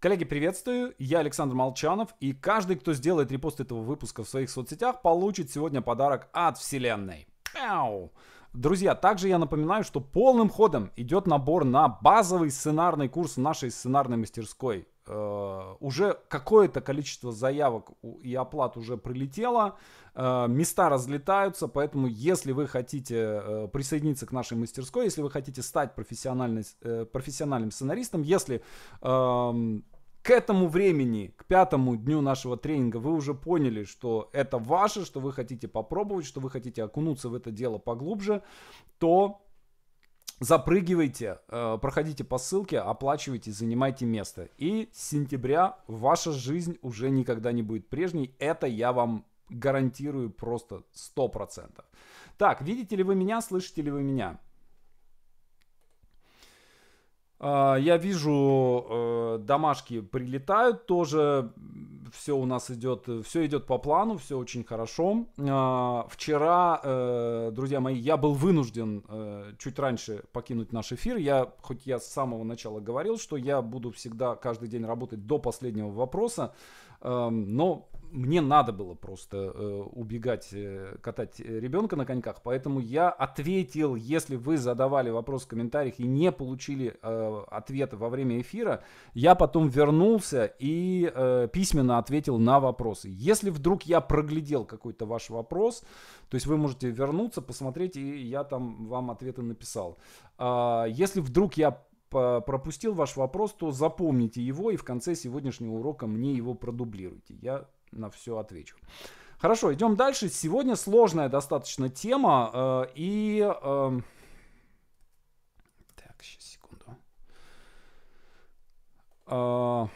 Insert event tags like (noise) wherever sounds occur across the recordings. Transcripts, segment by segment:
Коллеги, приветствую. Я Александр Молчанов. И каждый, кто сделает репост этого выпуска в своих соцсетях, получит сегодня подарок от Вселенной. Пяу. Друзья, также я напоминаю, что полным ходом идет набор на базовый сценарный курс нашей сценарной мастерской. Э, уже какое-то количество заявок и оплат уже прилетело, э, места разлетаются, поэтому если вы хотите э, присоединиться к нашей мастерской, если вы хотите стать профессиональным сценаристом, если эм, к этому времени, к пятому дню нашего тренинга, вы уже поняли, что это ваше, что вы хотите попробовать, что вы хотите окунуться в это дело поглубже, то Запрыгивайте, э, проходите по ссылке, оплачивайте, занимайте место. И с сентября ваша жизнь уже никогда не будет прежней. Это я вам гарантирую просто 100%. Так, видите ли вы меня, слышите ли вы меня? А, я вижу, э, домашки прилетают тоже. Все у нас идет, все идет по плану, все очень хорошо. А, вчера, э, друзья мои, я был вынужден э, чуть раньше покинуть наш эфир. Я, хоть я с самого начала говорил, что я буду всегда каждый день работать до последнего вопроса, эм, но мне надо было просто э, убегать, э, катать э, ребенка на коньках, поэтому я ответил, если вы задавали вопрос в комментариях и не получили э, ответа во время эфира, я потом вернулся и э, письменно ответил на вопросы. Если вдруг я проглядел какой-то ваш вопрос, то есть вы можете вернуться, посмотреть, и я там вам ответы написал. Э, если вдруг я пропустил ваш вопрос, то запомните его и в конце сегодняшнего урока мне его продублируйте. Я на все отвечу. Хорошо, идем дальше. Сегодня сложная достаточно тема. Э, и... Э, так, сейчас, секунду. Э,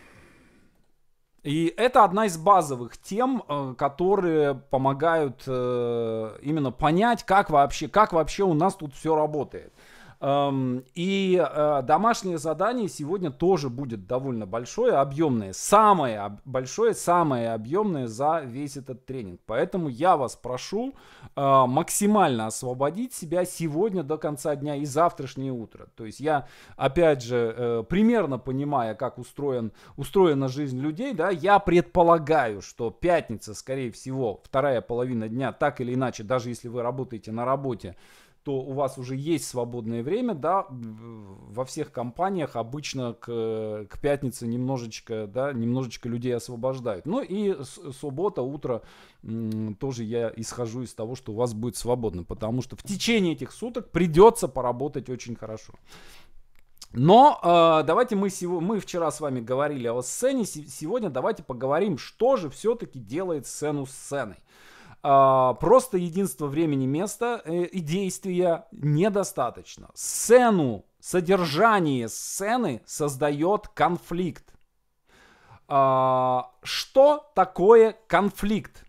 и это одна из базовых тем, э, которые помогают э, именно понять, как вообще, как вообще у нас тут все работает. Эм, и э, домашнее задание сегодня тоже будет довольно большое, объемное. Самое большое, самое объемное за весь этот тренинг. Поэтому я вас прошу э, максимально освободить себя сегодня до конца дня и завтрашнее утро. То есть я, опять же, э, примерно понимая, как устроен, устроена жизнь людей, да, я предполагаю, что пятница, скорее всего, вторая половина дня, так или иначе, даже если вы работаете на работе, то у вас уже есть свободное время, да, во всех компаниях обычно к, к пятнице немножечко, да, немножечко людей освобождают. Ну и суббота, утро тоже я исхожу из того, что у вас будет свободно, потому что в течение этих суток придется поработать очень хорошо. Но э, давайте мы, сего, мы вчера с вами говорили о сцене, сегодня давайте поговорим, что же все-таки делает сцену сценой. А, просто единство времени, места э, и действия недостаточно. Сцену, содержание сцены создает конфликт. А, что такое конфликт?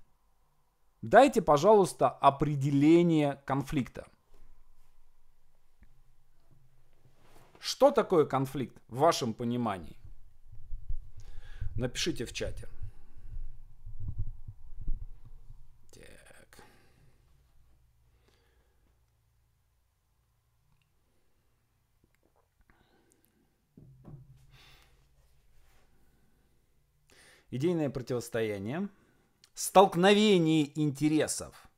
Дайте, пожалуйста, определение конфликта. Что такое конфликт в вашем понимании? Напишите в чате. идейное противостояние, столкновение интересов.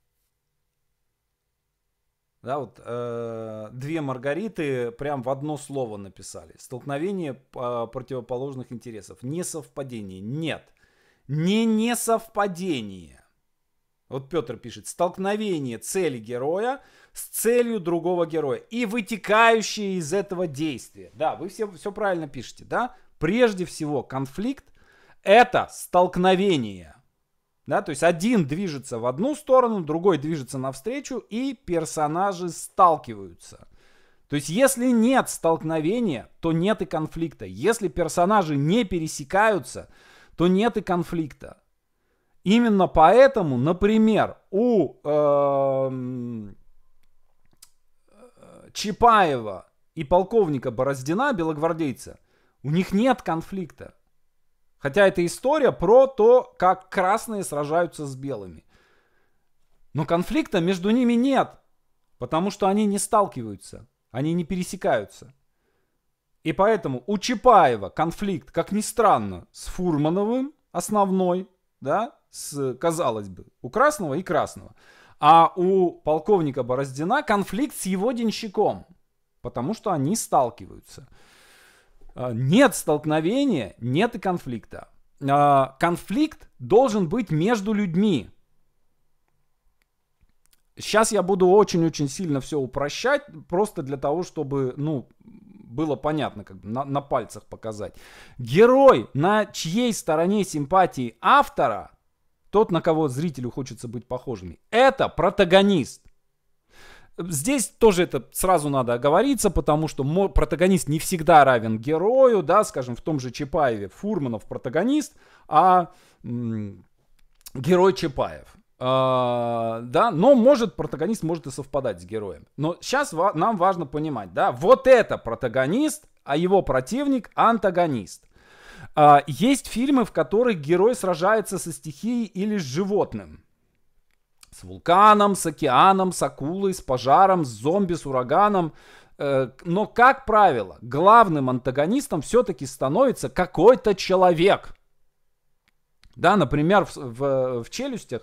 Да, вот э, две Маргариты прям в одно слово написали. Столкновение э, противоположных интересов. Несовпадение. Нет. Не несовпадение. Вот Петр пишет, столкновение цели героя с целью другого героя и вытекающее из этого действия. Да, вы все, все правильно пишете, да? Прежде всего конфликт это столкновение. Да, то есть один движется в одну сторону, другой движется навстречу, и персонажи сталкиваются. То есть если нет столкновения, то нет и конфликта. Если персонажи не пересекаются, то нет и конфликта. Именно поэтому, например, у э, Чапаева и полковника Бороздина, белогвардейца, у них нет конфликта. Хотя это история про то, как красные сражаются с белыми. Но конфликта между ними нет, потому что они не сталкиваются, они не пересекаются. И поэтому у Чапаева конфликт, как ни странно, с Фурмановым основной, да, с, казалось бы, у Красного и Красного. А у полковника Бороздина конфликт с его денщиком, потому что они сталкиваются. А, нет столкновения, нет и конфликта. А, конфликт должен быть между людьми. Сейчас я буду очень-очень сильно все упрощать, просто для того, чтобы, ну, было понятно, как бы на, на пальцах показать. Герой, на чьей стороне симпатии автора, тот, на кого зрителю хочется быть похожими, это протагонист. Здесь тоже это сразу надо оговориться, потому что протагонист не всегда равен герою, да, скажем, в том же Чапаеве Фурманов протагонист, а герой Чапаев. А, да, но может протагонист может и совпадать с героем. Но сейчас ва- нам важно понимать, да, вот это протагонист, а его противник антагонист. А, есть фильмы, в которых герой сражается со стихией или с животным. С вулканом, с океаном, с акулой, с пожаром, с зомби, с ураганом. Э, но, как правило, главным антагонистом все-таки становится какой-то человек. Да, например, в, в, в «Челюстях»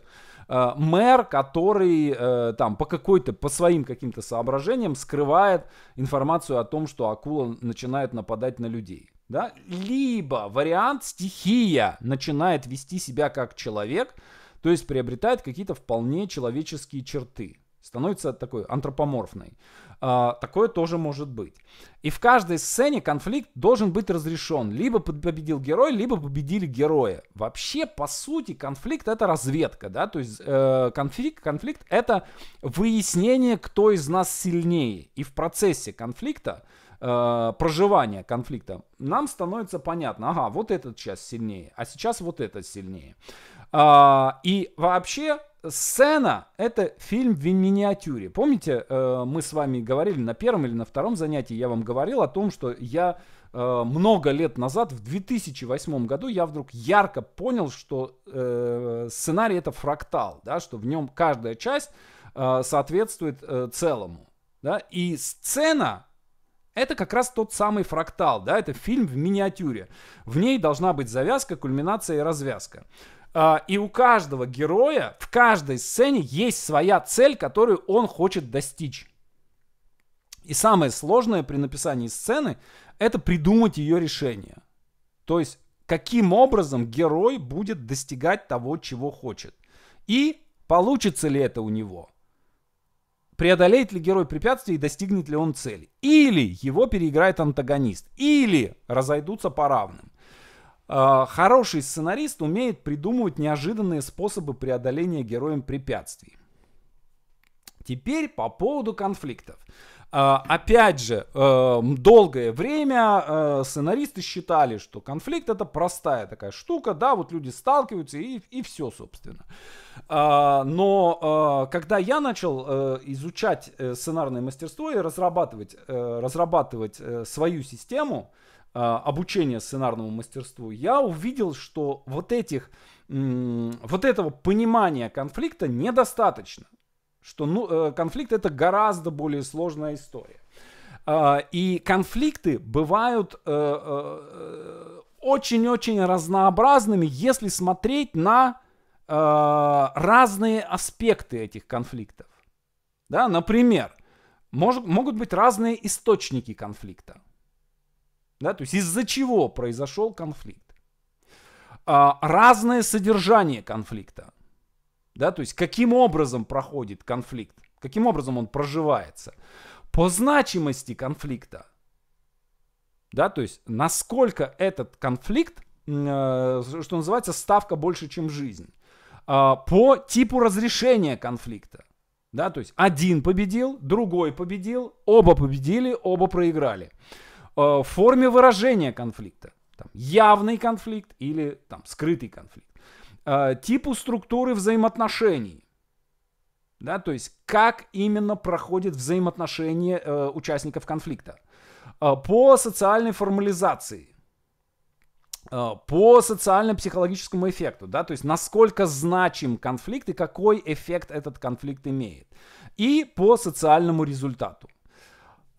э, мэр, который э, там по какой-то, по своим каким-то соображениям скрывает информацию о том, что акула начинает нападать на людей. Да? Либо вариант стихия начинает вести себя как человек – то есть приобретает какие-то вполне человеческие черты. Становится такой антропоморфной. А, такое тоже может быть. И в каждой сцене конфликт должен быть разрешен. Либо победил герой, либо победили герои. Вообще, по сути, конфликт это разведка, да, то есть э, конфликт, конфликт это выяснение, кто из нас сильнее. И в процессе конфликта э, проживания конфликта, нам становится понятно, ага, вот этот сейчас сильнее, а сейчас вот этот сильнее. А, и вообще сцена – это фильм в миниатюре. Помните, э, мы с вами говорили на первом или на втором занятии, я вам говорил о том, что я э, много лет назад, в 2008 году, я вдруг ярко понял, что э, сценарий – это фрактал, да, что в нем каждая часть соответствует целому. Да? И сцена это как раз тот самый фрактал, да, это фильм в миниатюре. В ней должна быть завязка, кульминация и развязка. А, и у каждого героя в каждой сцене есть своя цель, которую он хочет достичь. И самое сложное при написании сцены – это придумать ее решение. То есть, каким образом герой будет достигать того, чего хочет. И получится ли это у него. Преодолеет ли герой препятствия и достигнет ли он цели. Или его переиграет антагонист. Или разойдутся по равным. Э, хороший сценарист умеет придумывать неожиданные способы преодоления героем препятствий. Теперь по поводу конфликтов. Э, опять же, эм, долгое время э, сценаристы считали, что конфликт это простая такая штука, да, вот люди сталкиваются и, и все, собственно. Но когда я начал изучать сценарное мастерство и разрабатывать, разрабатывать свою систему, а, обучения сценарному мастерству, я увидел, что вот этих, вот этого понимания конфликта недостаточно, что ну, э, конфликт это гораздо более сложная история. А, и конфликты бывают э, э, очень-очень разнообразными, если смотреть на разные аспекты этих конфликтов. Да, например, мож, могут быть разные источники конфликта. Да, то есть из-за чего произошел конфликт. А, разное содержание конфликта. Да, то есть каким образом проходит конфликт, каким образом он проживается. По значимости конфликта. Да, то есть насколько этот конфликт, э, что называется, ставка больше, чем жизнь. Э, по типу разрешения конфликта. Да, то есть один победил, другой победил, оба победили, оба проиграли. Э, в форме выражения конфликта. Там, явный конфликт или там, скрытый конфликт. Э, типу структуры взаимоотношений. Да, то есть как именно проходит взаимоотношения э, участников конфликта. Э, по социальной формализации, э, по социально-психологическому эффекту, да, то есть насколько значим конфликт и какой эффект этот конфликт имеет. И по социальному результату.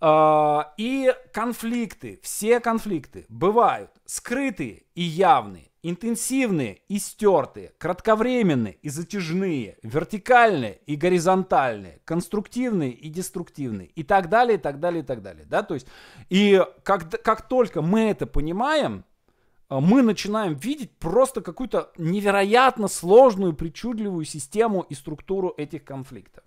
А, и конфликты, все конфликты бывают скрытые и явные, интенсивные и стертые, кратковременные и затяжные, вертикальные и горизонтальные, конструктивные и деструктивные и так далее, и так далее, и так далее. Да? То есть, и как, как только мы это понимаем, а, мы начинаем видеть просто какую-то невероятно сложную, причудливую систему и структуру этих конфликтов.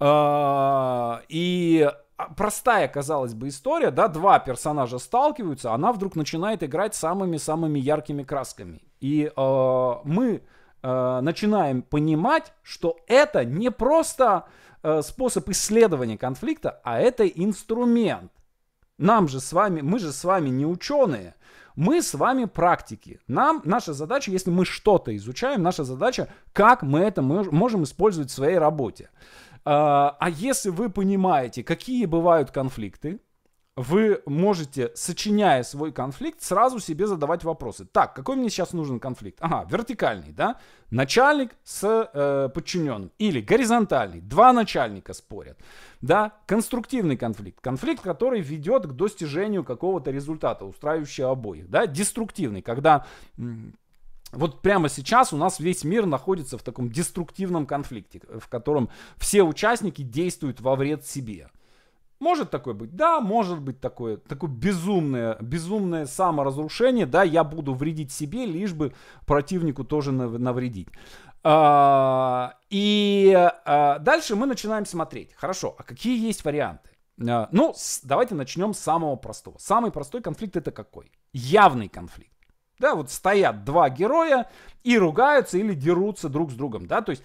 А, и а, простая, казалось бы, история, да, два персонажа сталкиваются, она вдруг начинает играть самыми-самыми яркими красками. И э, мы э, начинаем понимать, что это не просто э, способ исследования конфликта, а это инструмент. Нам же с вами, мы же с вами не ученые, мы с вами практики. Нам, наша задача, если мы что-то изучаем, наша задача, как мы это можем использовать в своей работе. А, а если вы понимаете, какие бывают конфликты, вы можете, сочиняя свой конфликт, сразу себе задавать вопросы. Так, какой мне сейчас нужен конфликт? Ага, вертикальный, да? Начальник с э, подчиненным. Или горизонтальный. Два начальника спорят. Да? Конструктивный конфликт. Конфликт, который ведет к достижению какого-то результата, устраивающего обоих. Да? Деструктивный, когда вот прямо сейчас у нас весь мир находится в таком деструктивном конфликте, в котором все участники действуют во вред себе. Может такое быть? Да, может быть такое. Такое безумное, безумное саморазрушение. Да, я буду вредить себе, лишь бы противнику тоже навредить. А, и а, дальше мы начинаем смотреть. Хорошо, а какие есть варианты? А, ну, давайте начнем с самого простого. Самый простой конфликт это какой? Явный конфликт. Да, вот стоят два героя и ругаются или дерутся друг с другом, да, то есть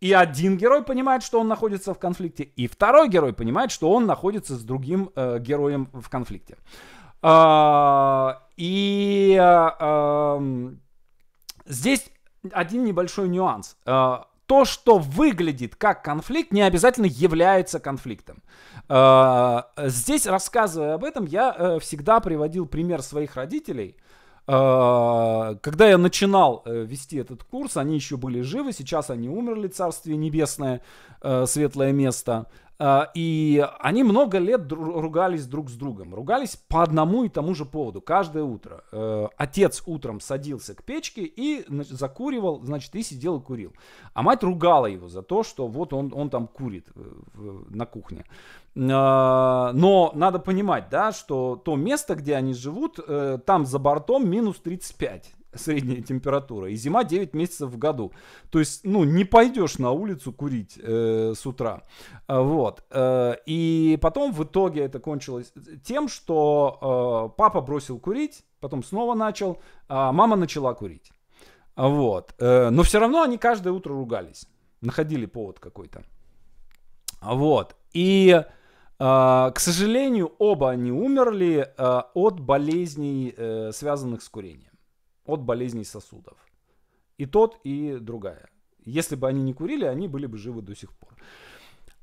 и один герой понимает, что он находится в конфликте, и второй герой понимает, что он находится с другим э, героем в конфликте. Э, и э, эм, здесь один небольшой нюанс. Э, то, что выглядит как конфликт, не обязательно является конфликтом. Э, здесь, рассказывая об этом, я э, всегда приводил пример своих родителей – а, когда я начинал э, вести этот курс, они еще были живы, сейчас они умерли, Царствие Небесное, э, светлое место. А, и они много лет ругались друг с другом, ругались по одному и тому же поводу каждое утро. Э, отец утром садился к печке и закуривал, значит, и сидел и курил. А мать ругала его за то, что вот он, он там курит на кухне. А, но надо понимать, да, что то место, где они живут, э, там за бортом минус 35 средняя температура. И зима 9 месяцев в году. То есть, ну, не пойдешь на улицу курить э, с утра. А, вот. Э, и потом в итоге это кончилось тем, что э, папа бросил курить, потом снова начал, а мама начала курить. А, вот. Э, но все равно они каждое утро ругались. Находили повод какой-то. Вот. И а, к сожалению, оба они умерли а, от болезней, э, связанных с курением, от болезней сосудов. И тот, и другая. Если бы они не курили, они были бы живы до сих пор.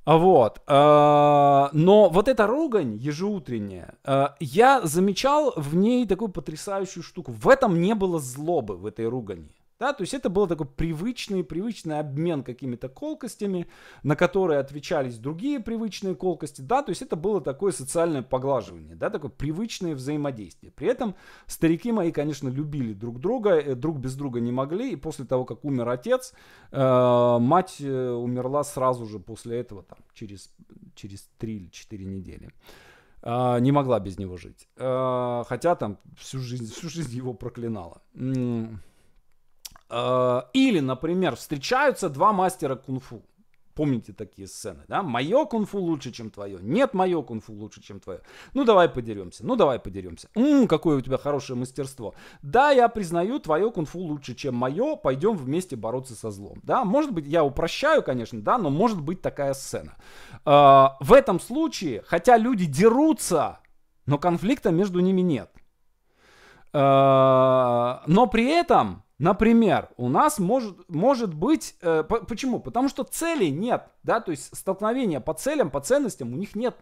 А вот. Но вот эта ругань ежеутренняя, я замечал в ней такую потрясающую штуку. В этом не было злобы, в этой ругани. Да, то есть это был такой привычный, привычный обмен какими-то колкостями, на которые отвечались другие привычные колкости. Да, то есть это было такое социальное поглаживание, да, такое привычное взаимодействие. При этом старики мои, конечно, любили друг друга, э, друг без друга не могли. И после того, как умер отец, э, мать э, умерла сразу же после этого, там, через, через 3 или 4 недели а, не могла без него жить. А, хотя там всю жизнь, всю жизнь его проклинала. Э, или, например, встречаются два мастера кунг-фу. Помните такие сцены, да? Мое кунг-фу лучше, чем твое. Нет, мое кунг-фу лучше, чем твое. Ну, давай подеремся. Ну, давай подеремся. Ммм, какое у тебя хорошее мастерство. Да, я признаю, твое кунг-фу лучше, чем мое. Пойдем вместе бороться со злом. Да, может быть, я упрощаю, конечно, да, но может быть такая сцена. Э, в этом случае, хотя люди дерутся, но конфликта между ними нет. Э, но при этом Например, у нас может, может быть... Э, почему? Потому что целей нет, да, то есть столкновения по целям, по ценностям у них нет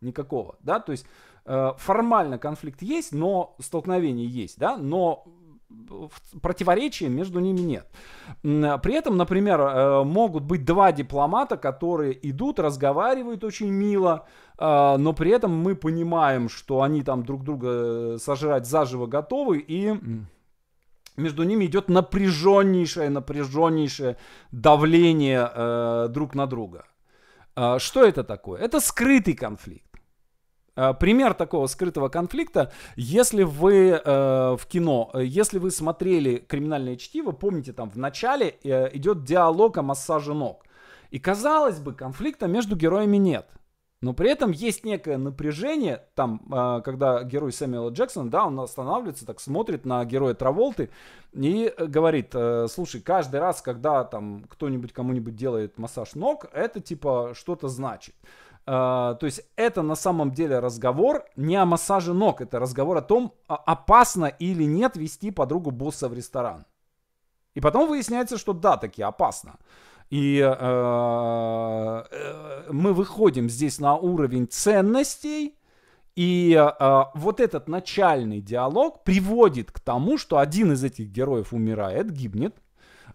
никакого, да, то есть э, формально конфликт есть, но столкновение есть, да, но противоречия между ними нет. При этом, например, э, могут быть два дипломата, которые идут, разговаривают очень мило, э, но при этом мы понимаем, что они там друг друга э, сожрать заживо готовы и между ними идет напряженнейшее, напряженнейшее давление э, друг на друга. Э, что это такое? Это скрытый конфликт. А, пример такого скрытого конфликта, если вы э, в кино, э, если вы смотрели «Криминальное чтиво», помните, там в начале э, идет диалог о массаже ног. И казалось бы, конфликта между героями нет – но при этом есть некое напряжение, там, э, когда герой Сэмюэла Джексона, да, он останавливается, так смотрит на героя Траволты и говорит, э, слушай, каждый раз, когда там кто-нибудь кому-нибудь делает массаж ног, это типа что-то значит. Э, то есть это на самом деле разговор не о массаже ног, это разговор о том, а, опасно или нет вести подругу босса в ресторан. И потом выясняется, что да, таки опасно. И э, э, мы выходим здесь на уровень ценностей, и э, вот этот начальный диалог приводит к тому, что один из этих героев умирает, гибнет,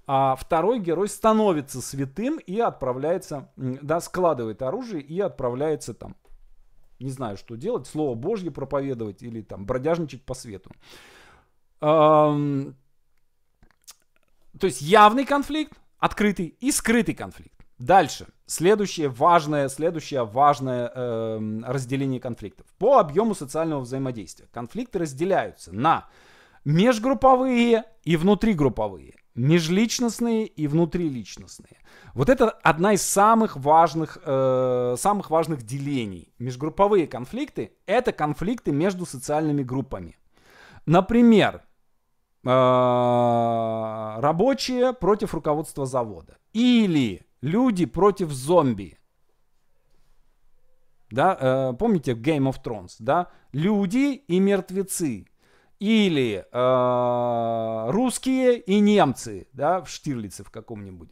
а второй герой становится святым и отправляется, да, складывает оружие и отправляется там, не знаю, что делать, Слово Божье проповедовать или там бродяжничать по свету. Эм, то есть явный конфликт, открытый и скрытый конфликт. Дальше. Следующее важное, следующее важное э, разделение конфликтов. По объему социального взаимодействия. Конфликты разделяются на межгрупповые и внутригрупповые, межличностные и внутриличностные. Вот это одна из самых важных, э, самых важных делений. Межгрупповые конфликты – это конфликты между социальными группами. Например, Э, рабочие против руководства завода. Или люди против зомби. Да, э, помните Game of Thrones, да? Люди и мертвецы. Или э, русские и немцы, да, в Штирлице в каком-нибудь.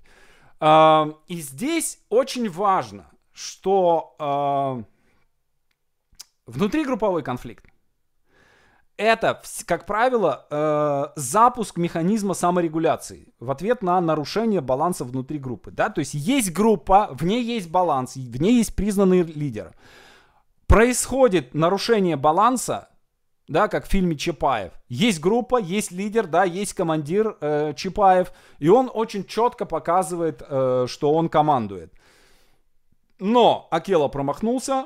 Э, и здесь очень важно, что э, внутригрупповой конфликт это, как правило, э, запуск механизма саморегуляции в ответ на нарушение баланса внутри группы. Да? То есть есть группа, в ней есть баланс, в ней есть признанный лидер. Происходит нарушение баланса, да, как в фильме Чапаев. Есть группа, есть лидер, да, есть командир э, Чапаев, и он очень четко показывает, э, что он командует. Но Акела промахнулся,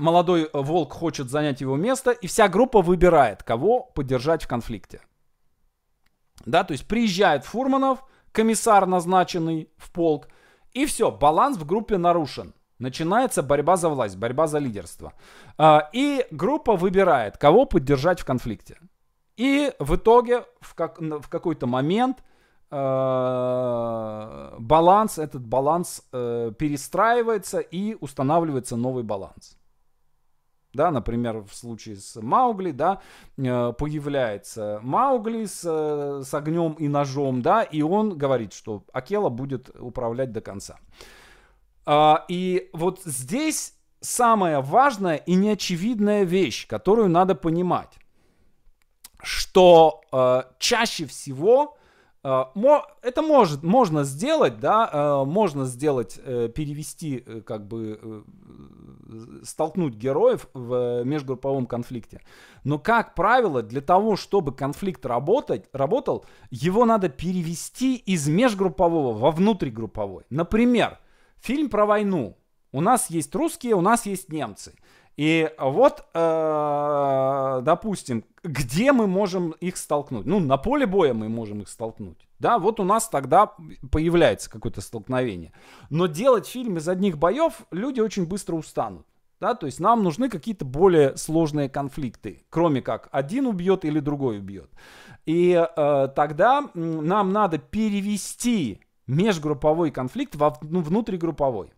молодой э, волк хочет занять его место, и вся группа выбирает, кого поддержать в конфликте. Да, то есть приезжает Фурманов, комиссар, назначенный в полк, и все, баланс в группе нарушен. Начинается борьба за власть, борьба за лидерство. А, и группа выбирает, кого поддержать в конфликте. И в итоге в, как, в какой-то момент э, баланс, этот баланс э, перестраивается и устанавливается новый баланс. Да, например, в случае с Маугли, да, э, появляется Маугли с, э, с огнем и ножом, да, и он говорит, что Акела будет управлять до конца. А, и вот здесь самая важная и неочевидная вещь, которую надо понимать, что э, чаще всего это может, можно сделать, да, можно сделать, перевести как бы столкнуть героев в э, межгрупповом конфликте. Но, как правило, для того, чтобы конфликт работать, работал, его надо перевести из межгруппового во внутригрупповой. Например, фильм про войну. У нас есть русские, у нас есть немцы. И вот, э, допустим, где мы можем их столкнуть? Ну, на поле боя мы можем их столкнуть. Да, вот у нас тогда появляется какое-то столкновение. Но делать фильм из одних боев люди очень быстро устанут. Да, то есть нам нужны какие-то более сложные конфликты, кроме как один убьет или другой убьет. И э, тогда нам надо перевести межгрупповой конфликт во, ну, внутригрупповой.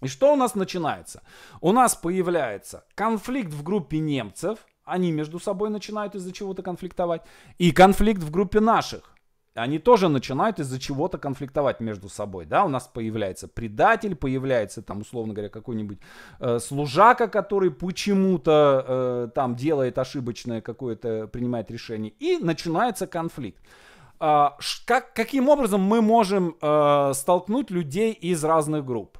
И что у нас начинается? У нас появляется конфликт в группе немцев, они между собой начинают из-за чего-то конфликтовать, и конфликт в группе наших они тоже начинают из-за чего-то конфликтовать между собой, да, у нас появляется предатель, появляется там, условно говоря, какой-нибудь э, служака, который почему-то э, там делает ошибочное какое-то, принимает решение, и начинается конфликт. Э, как, каким образом мы можем э, столкнуть людей из разных групп?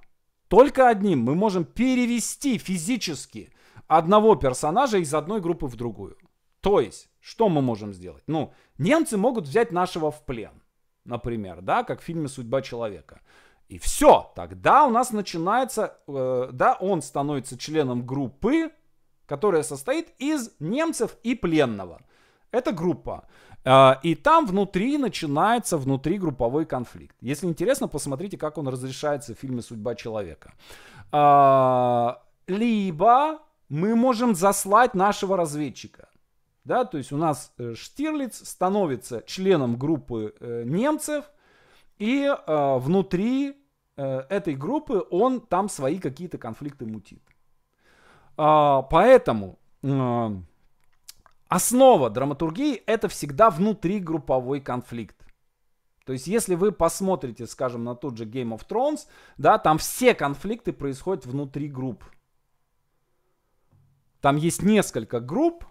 Только одним, мы можем перевести физически одного персонажа из одной группы в другую. То есть что мы можем сделать? Ну, немцы могут взять нашего в плен, например, да, как в фильме «Судьба человека». И все, тогда у нас начинается, э, да, он становится членом группы, которая состоит из немцев и пленного. Это группа. Э, и там внутри начинается внутригрупповой конфликт. Если интересно, посмотрите, как он разрешается в фильме «Судьба человека». Э, либо мы можем заслать нашего разведчика. Да, то есть у нас э, Штирлиц становится членом группы э, немцев, и э, внутри этой группы он там свои какие-то конфликты мутит. А, поэтому основа драматургии это всегда внутригрупповой конфликт. То есть, если вы посмотрите, скажем, на тот же Game of Thrones, да, там все конфликты происходят внутри групп. Там есть несколько групп,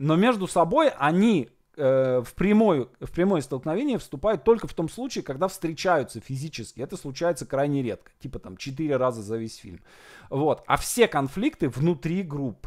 но между собой они э, в, прямую, в прямое столкновение вступают только в том случае, когда встречаются физически. Это случается крайне редко, типа там 4 раза за весь фильм. Вот. А все конфликты внутри групп.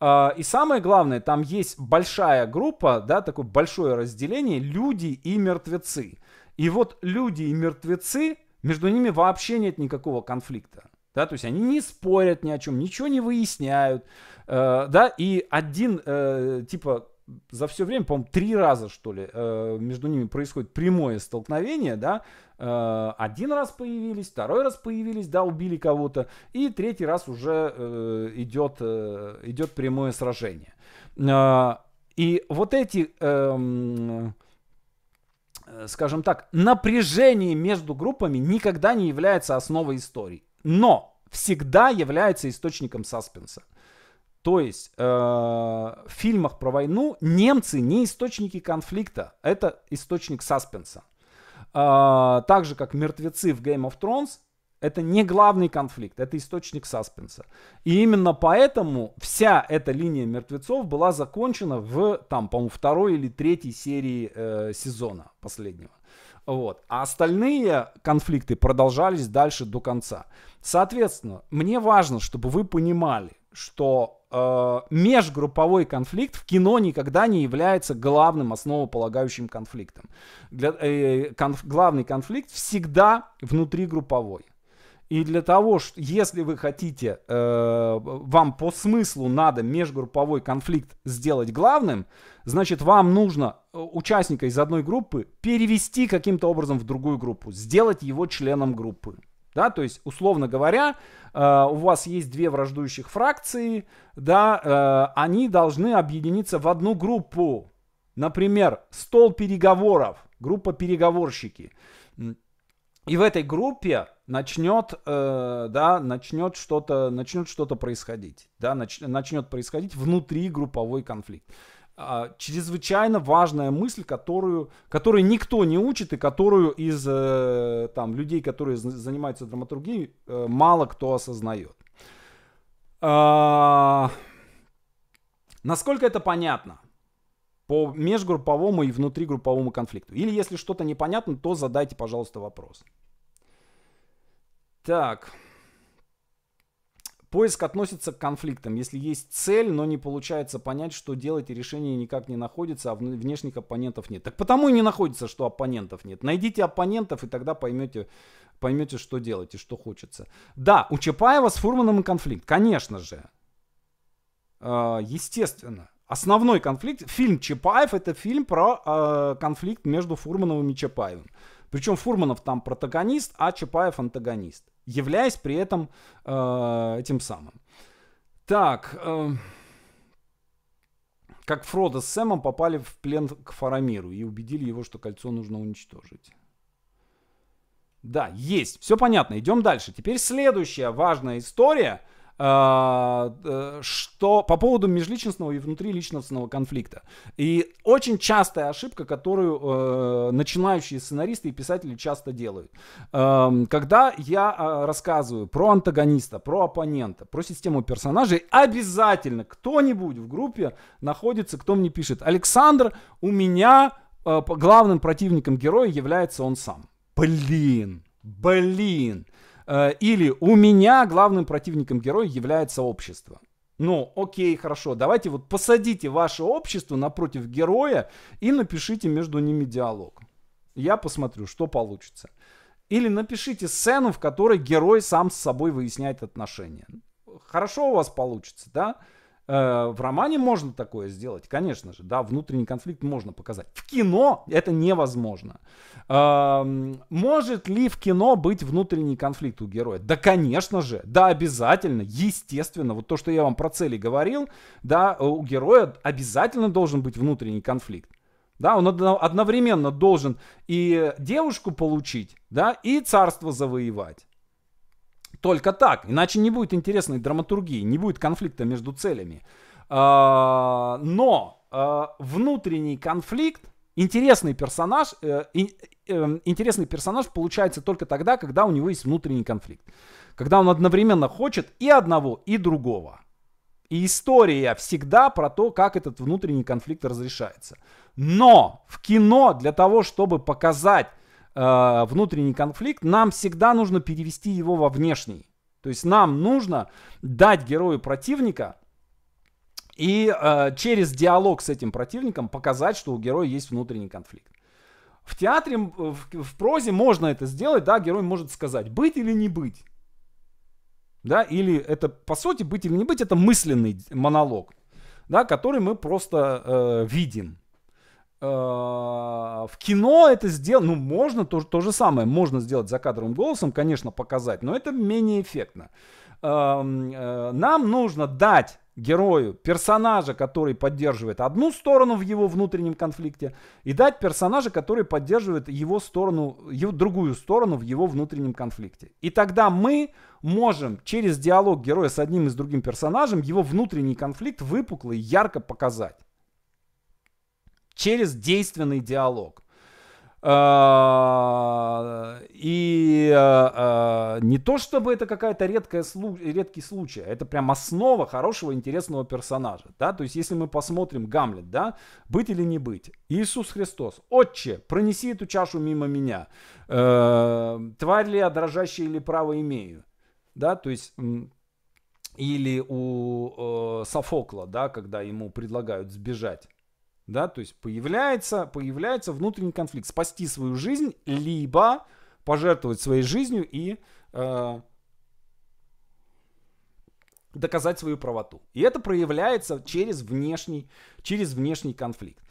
Э, и самое главное, там есть большая группа, да, такое большое разделение люди и мертвецы. И вот люди и мертвецы, между ними вообще нет никакого конфликта. Да, то есть они не спорят ни о чем, ничего не выясняют. Э, да, и один, э, типа, за все время, по-моему, три раза, что ли, э, между ними происходит прямое столкновение, да, э, один раз появились, второй раз появились, да, убили кого-то, и третий раз уже идет, идет прямое сражение. И вот эти, эм, скажем так, напряжение между группами никогда не является основой истории, но всегда является источником саспенса. То есть э, в фильмах про войну немцы не источники конфликта, это источник саспенса. Э, так же, как мертвецы в Game of Thrones, это не главный конфликт, это источник саспенса. И именно поэтому вся эта линия мертвецов была закончена в, там, по-моему, второй или третьей серии э, сезона последнего. Вот. А остальные конфликты продолжались дальше до конца. Соответственно, мне важно, чтобы вы понимали, что э, межгрупповой конфликт в кино никогда не является главным основополагающим конфликтом. Для, э, конф, главный конфликт всегда внутригрупповой. И для того, что если вы хотите, э, вам по смыслу надо межгрупповой конфликт сделать главным, значит, вам нужно э, участника из одной группы перевести каким-то образом в другую группу, сделать его членом группы. Да, то есть, условно говоря, э, у вас есть две враждующих фракции, да, э, они должны объединиться в одну группу. Например, стол переговоров, группа переговорщики. И в этой группе начнет, э, да, начнет что-то, начнет что-то происходить, да, нач, начнет происходить внутри групповой конфликт. А, чрезвычайно важная мысль, которую, которую никто не учит и которую из э, там, людей, которые занимаются драматургией, э, мало кто осознает. А, насколько это понятно? По межгрупповому и внутригрупповому конфликту. Или если что-то непонятно, то задайте, пожалуйста, вопрос. Так. Поиск относится к конфликтам. Если есть цель, но не получается понять, что делать, и решение никак не находится, а внешних оппонентов нет. Так потому и не находится, что оппонентов нет. Найдите оппонентов, и тогда поймете, поймете, что делать и что хочется. Да, у Чапаева с Фурманом конфликт, конечно же. А, естественно. Основной конфликт, фильм Чапаев, это фильм про э, конфликт между Фурмановым и Чапаевым. Причем Фурманов там протагонист, а Чапаев антагонист являясь при этом э, этим самым. Так, э, как Фродо с Сэмом попали в плен к Фарамиру и убедили его, что кольцо нужно уничтожить. Да, есть, все понятно, идем дальше. Теперь следующая важная история – Э, э, что по поводу межличностного и внутриличностного конфликта. И очень частая ошибка, которую э, начинающие сценаристы и писатели часто делают. Э, когда я э, рассказываю про антагониста, про оппонента, про систему персонажей, обязательно кто-нибудь в группе находится, кто мне пишет, Александр, у меня э, главным противником героя является он сам. Блин, блин. Э, или у меня главным противником героя является общество. Ну, окей, хорошо, давайте вот посадите ваше общество напротив героя и напишите между ними диалог. Я посмотрю, что получится. Или напишите сцену, в которой герой сам с собой выясняет отношения. Хорошо у вас получится, да? Э, в романе можно такое сделать, конечно же, да, внутренний конфликт можно показать. В кино это невозможно. Эм, может ли в кино быть внутренний конфликт у героя? Да, конечно же, да, обязательно, естественно. Вот то, что я вам про цели говорил, да, э, у героя обязательно должен быть внутренний конфликт. Да, он одновременно должен и девушку получить, да, и царство завоевать только так, иначе не будет интересной драматургии, не будет конфликта между целями. А, но а, внутренний конфликт, интересный персонаж, э, э, интересный персонаж получается только тогда, когда у него есть внутренний конфликт. Когда он одновременно хочет и одного, и другого. И история всегда про то, как этот внутренний конфликт разрешается. Но в кино для того, чтобы показать Э, внутренний конфликт, нам всегда нужно перевести его во внешний. То есть нам нужно дать герою противника и э, через диалог с этим противником показать, что у героя есть внутренний конфликт. В театре, в, в прозе можно это сделать, да, герой может сказать, быть или не быть. Да, или это, по сути, быть или не быть, это мысленный монолог, да, который мы просто э, видим. Э, в кино это сделать, ну, можно то, то же самое, можно сделать за кадровым голосом, конечно, показать, но это менее эффектно. Эм, э, нам нужно дать герою персонажа, который поддерживает одну сторону в его внутреннем конфликте, и дать персонажа, который поддерживает его сторону, его другую сторону в его внутреннем конфликте. И тогда мы можем через диалог героя с одним и с другим персонажем его внутренний конфликт выпуклый ярко показать через действенный диалог. А, и а, а, не то чтобы это какая-то редкая редкий случай, это прям основа хорошего интересного персонажа, да. То есть если мы посмотрим Гамлет, да, быть или не быть, Иисус Христос, Отче, пронеси эту чашу мимо меня, э, тварь ли я дрожащая или право имею, да, то есть или у э, Софокла, да, когда ему предлагают сбежать да, то есть появляется, появляется внутренний конфликт, спасти свою жизнь, либо пожертвовать своей жизнью и э, доказать свою правоту. И это проявляется через внешний, через внешний конфликт.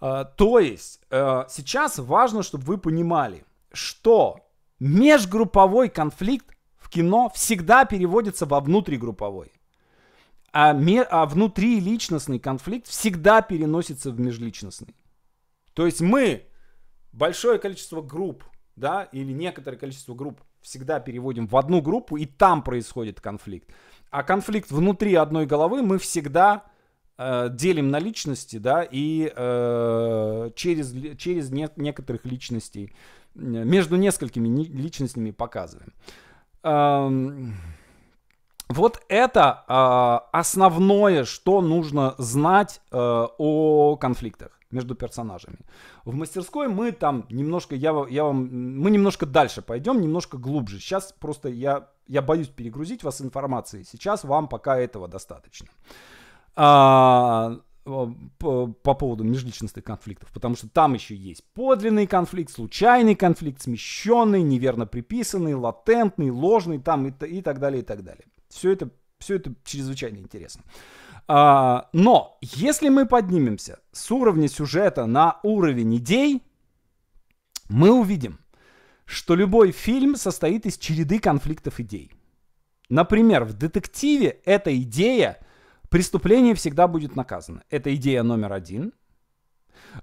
Э, то есть э, сейчас важно, чтобы вы понимали, что межгрупповой конфликт в кино всегда переводится во внутригрупповой а, мер, а внутриличностный конфликт всегда переносится в межличностный. То есть мы большое количество групп, да, или некоторое количество групп всегда переводим в одну группу, и там происходит конфликт. А конфликт внутри одной головы мы всегда э, делим на личности, да, и э, через, через не, некоторых личностей, э, между несколькими личностями показываем. Эм... Вот это э, основное, что нужно знать э, о конфликтах между персонажами. В мастерской мы там немножко, я, я вам, мы немножко дальше пойдем, немножко глубже. Сейчас просто я, я боюсь перегрузить вас информацией. Сейчас вам пока этого достаточно. А, по, по поводу межличностных конфликтов, потому что там еще есть подлинный конфликт, случайный конфликт, смещенный, неверно приписанный, латентный, ложный там и, и так далее, и так далее. Все это, все это чрезвычайно интересно. А, но если мы поднимемся с уровня сюжета на уровень идей, мы увидим, что любой фильм состоит из череды конфликтов идей. Например, в детективе эта идея преступление всегда будет наказано. Это идея номер один.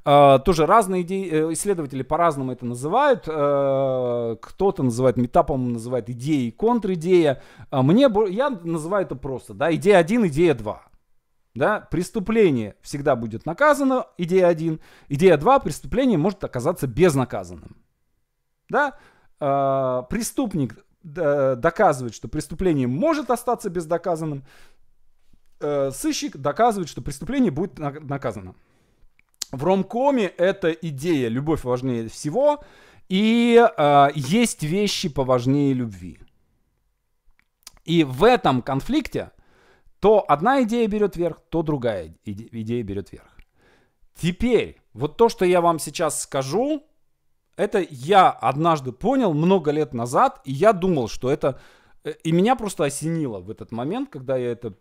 А, тоже разные идеи, э, исследователи по-разному это называют. Э, кто-то называет метапом, называет идеей, контр-идея. А мне, я называю это просто, да, идея 1, идея 2. Да, преступление всегда будет наказано, идея 1. Идея 2, преступление может оказаться безнаказанным. Да, а, преступник э, доказывает, что преступление может остаться бездоказанным. сыщик доказывает, что преступление будет наказано в ромкоме это идея «любовь важнее всего», и э, есть вещи поважнее любви. И в этом конфликте то одна идея берет верх, то другая идея берет верх. Теперь, вот то, что я вам сейчас скажу, это я однажды понял много лет назад, и я думал, что это... Э, и меня просто осенило в этот момент, когда я это,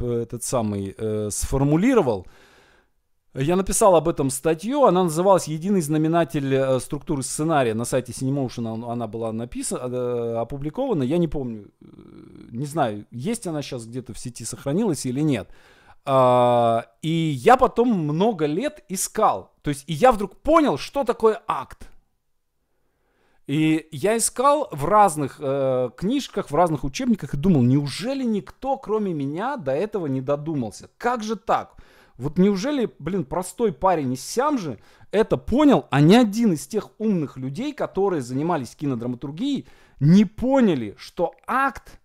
этот самый э, сформулировал. Я написал об этом статью, она называлась «Единый знаменатель э, структуры сценария». На сайте Cinemotion она была написана, э, опубликована. Я не помню, э, не знаю, есть она сейчас где-то в сети, сохранилась или нет. А, и я потом много лет искал. То есть, и я вдруг понял, что такое акт. И я искал в разных э, книжках, в разных учебниках и думал, неужели никто, кроме меня, до этого не додумался? Как же так? Вот неужели, блин, простой парень из Сямжи это понял, а ни один из тех умных людей, которые занимались кинодраматургией, не поняли, что акт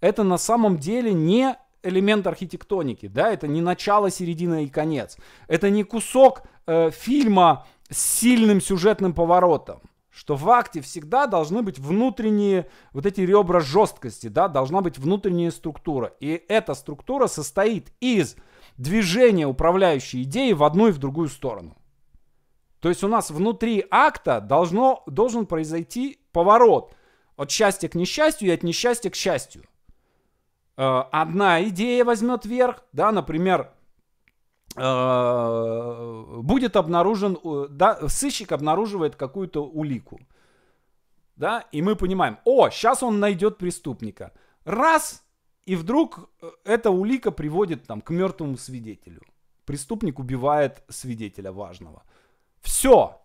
это на самом деле не элемент архитектоники, да, это не начало, середина и конец. Это не кусок э, фильма с сильным сюжетным поворотом что в акте всегда должны быть внутренние вот эти ребра жесткости, да, должна быть внутренняя структура. И эта структура состоит из движение управляющей идеи в одну и в другую сторону. То есть у нас внутри акта должно, должен произойти поворот от счастья к несчастью и от несчастья к счастью. Э, одна идея возьмет верх, да, например, э, будет обнаружен, э, да, сыщик обнаруживает какую-то улику, да, и мы понимаем, о, сейчас он найдет преступника. Раз, и вдруг э, эта улика приводит там, к мертвому свидетелю. Преступник убивает свидетеля важного. Все.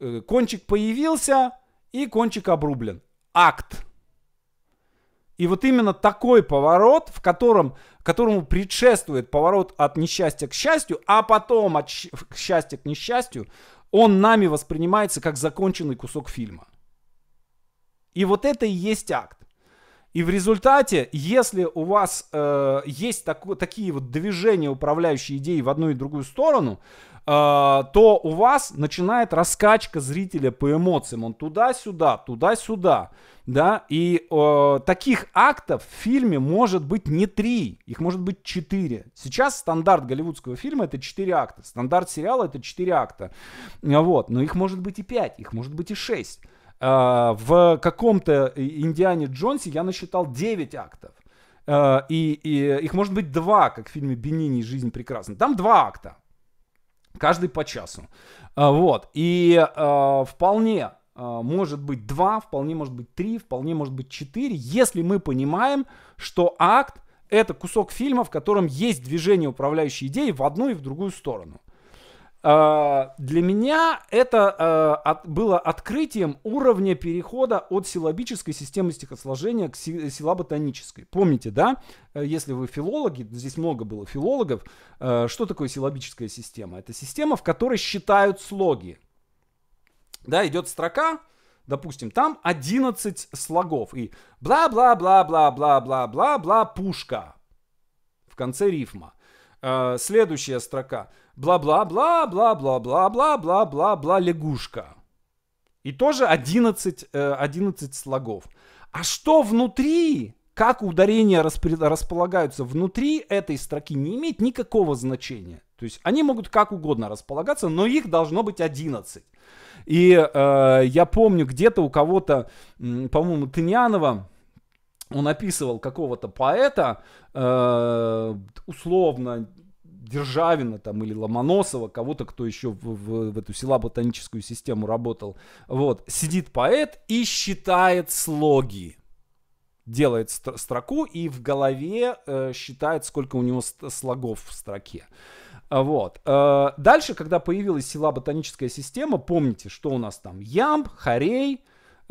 Э, кончик появился и кончик обрублен. Акт. И вот именно такой поворот, в котором, которому предшествует поворот от несчастья к счастью, а потом от счастья к несчастью, он нами воспринимается как законченный кусок фильма. И вот это и есть акт. И в результате, если у вас э, есть тако, такие вот движения управляющие идеи в одну и другую сторону, э, то у вас начинает раскачка зрителя по эмоциям. Он туда-сюда, туда-сюда. Да? И э, таких актов в фильме может быть не три, их может быть четыре. Сейчас стандарт голливудского фильма это четыре акта, стандарт сериала это четыре акта. Вот. Но их может быть и пять, их может быть и шесть. А, в каком-то Индиане Джонсе я насчитал 9 актов. А, и, и их может быть два, как в фильме Бенини «Жизнь прекрасна». Там два акта. Каждый по часу. А, вот. И вполне может быть два, вполне может быть три, вполне может быть четыре, если мы понимаем, что акт это кусок фильма, в котором есть движение управляющей идеи в одну и в другую сторону. А, для меня это а, от, было открытием уровня перехода от силабической системы стихосложения к силаботанической. Помните, да? Э, если вы филологи, здесь много было филологов, э, что такое силабическая система? Это система, в которой считают слоги. Да, идет строка, допустим, там 11 слогов. И бла-бла-бла-бла-бла-бла-бла-бла пушка в конце рифма. Э, следующая строка – бла-бла-бла-бла-бла-бла-бла-бла-бла-бла лягушка. И тоже 11, 11 э, слогов. А что внутри, как ударения располагаются внутри этой строки, не имеет никакого значения. То есть они могут как угодно располагаться, но их должно быть 11. И э, я помню, где-то у кого-то, по-моему, Тынянова, он описывал какого-то поэта, э, условно, Державина там или Ломоносова, кого-то, кто еще в, в, в эту села ботаническую систему работал. Вот, сидит поэт и считает слоги делает строку и в голове э, считает, сколько у него слогов в строке. Э, вот. Э, дальше, когда появилась села ботаническая система, помните, что у нас там ямб, хорей,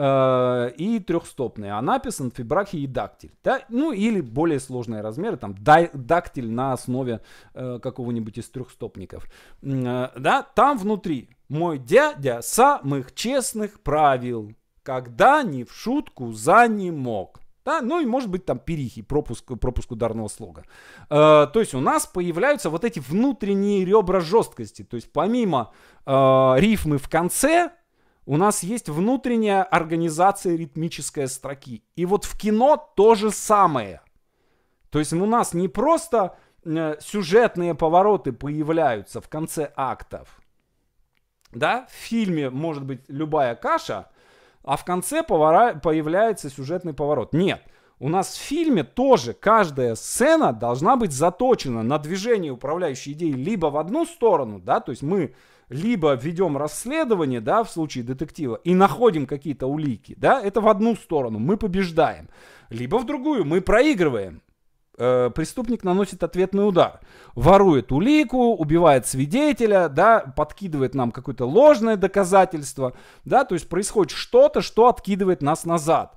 Э, и трехстопные. Анапис, амфибрахи и дактиль. Да? Ну или более сложные размеры, там дактиль на основе э, какого-нибудь из трехстопников. Э, да? Там внутри мой дядя самых честных правил, когда не в шутку за не мог. Да, ну и может быть там перихи, пропуск, пропуск ударного слога. Э, то есть у нас появляются вот эти внутренние ребра жесткости. То есть помимо э, рифмы в конце, у нас есть внутренняя организация ритмической строки. И вот в кино то же самое. То есть у нас не просто э, сюжетные повороты появляются в конце актов. Да, в фильме может быть любая каша, а в конце повора... появляется сюжетный поворот. Нет, у нас в фильме тоже каждая сцена должна быть заточена на движение управляющей идеи либо в одну сторону, да, то есть мы либо ведем расследование, да, в случае детектива, и находим какие-то улики, да, это в одну сторону, мы побеждаем, либо в другую, мы проигрываем. Э, преступник наносит ответный удар, ворует улику, убивает свидетеля, да, подкидывает нам какое-то ложное доказательство, да, то есть происходит что-то, что откидывает нас назад.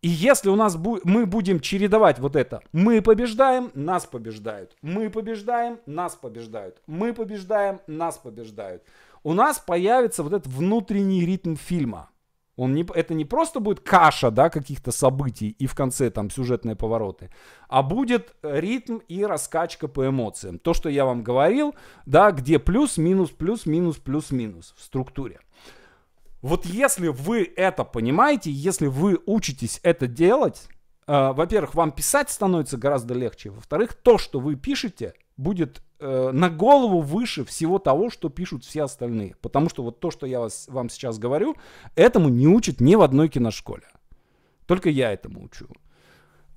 И если у нас бу- мы будем чередовать вот это, мы побеждаем, нас побеждают, мы побеждаем, нас побеждают, мы побеждаем, нас побеждают, у нас появится вот этот внутренний ритм фильма. Он не, это не просто будет каша да, каких-то событий и в конце там сюжетные повороты, а будет э, ритм и раскачка по эмоциям. То, что я вам говорил, да, где плюс, минус, плюс, минус, плюс, минус в структуре. Вот если вы это понимаете, если вы учитесь это делать, э, во-первых, вам писать становится гораздо легче, во-вторых, то, что вы пишете, будет э, на голову выше всего того, что пишут все остальные. Потому что вот то, что я вас, вам сейчас говорю, этому не учат ни в одной киношколе. Только я этому учу.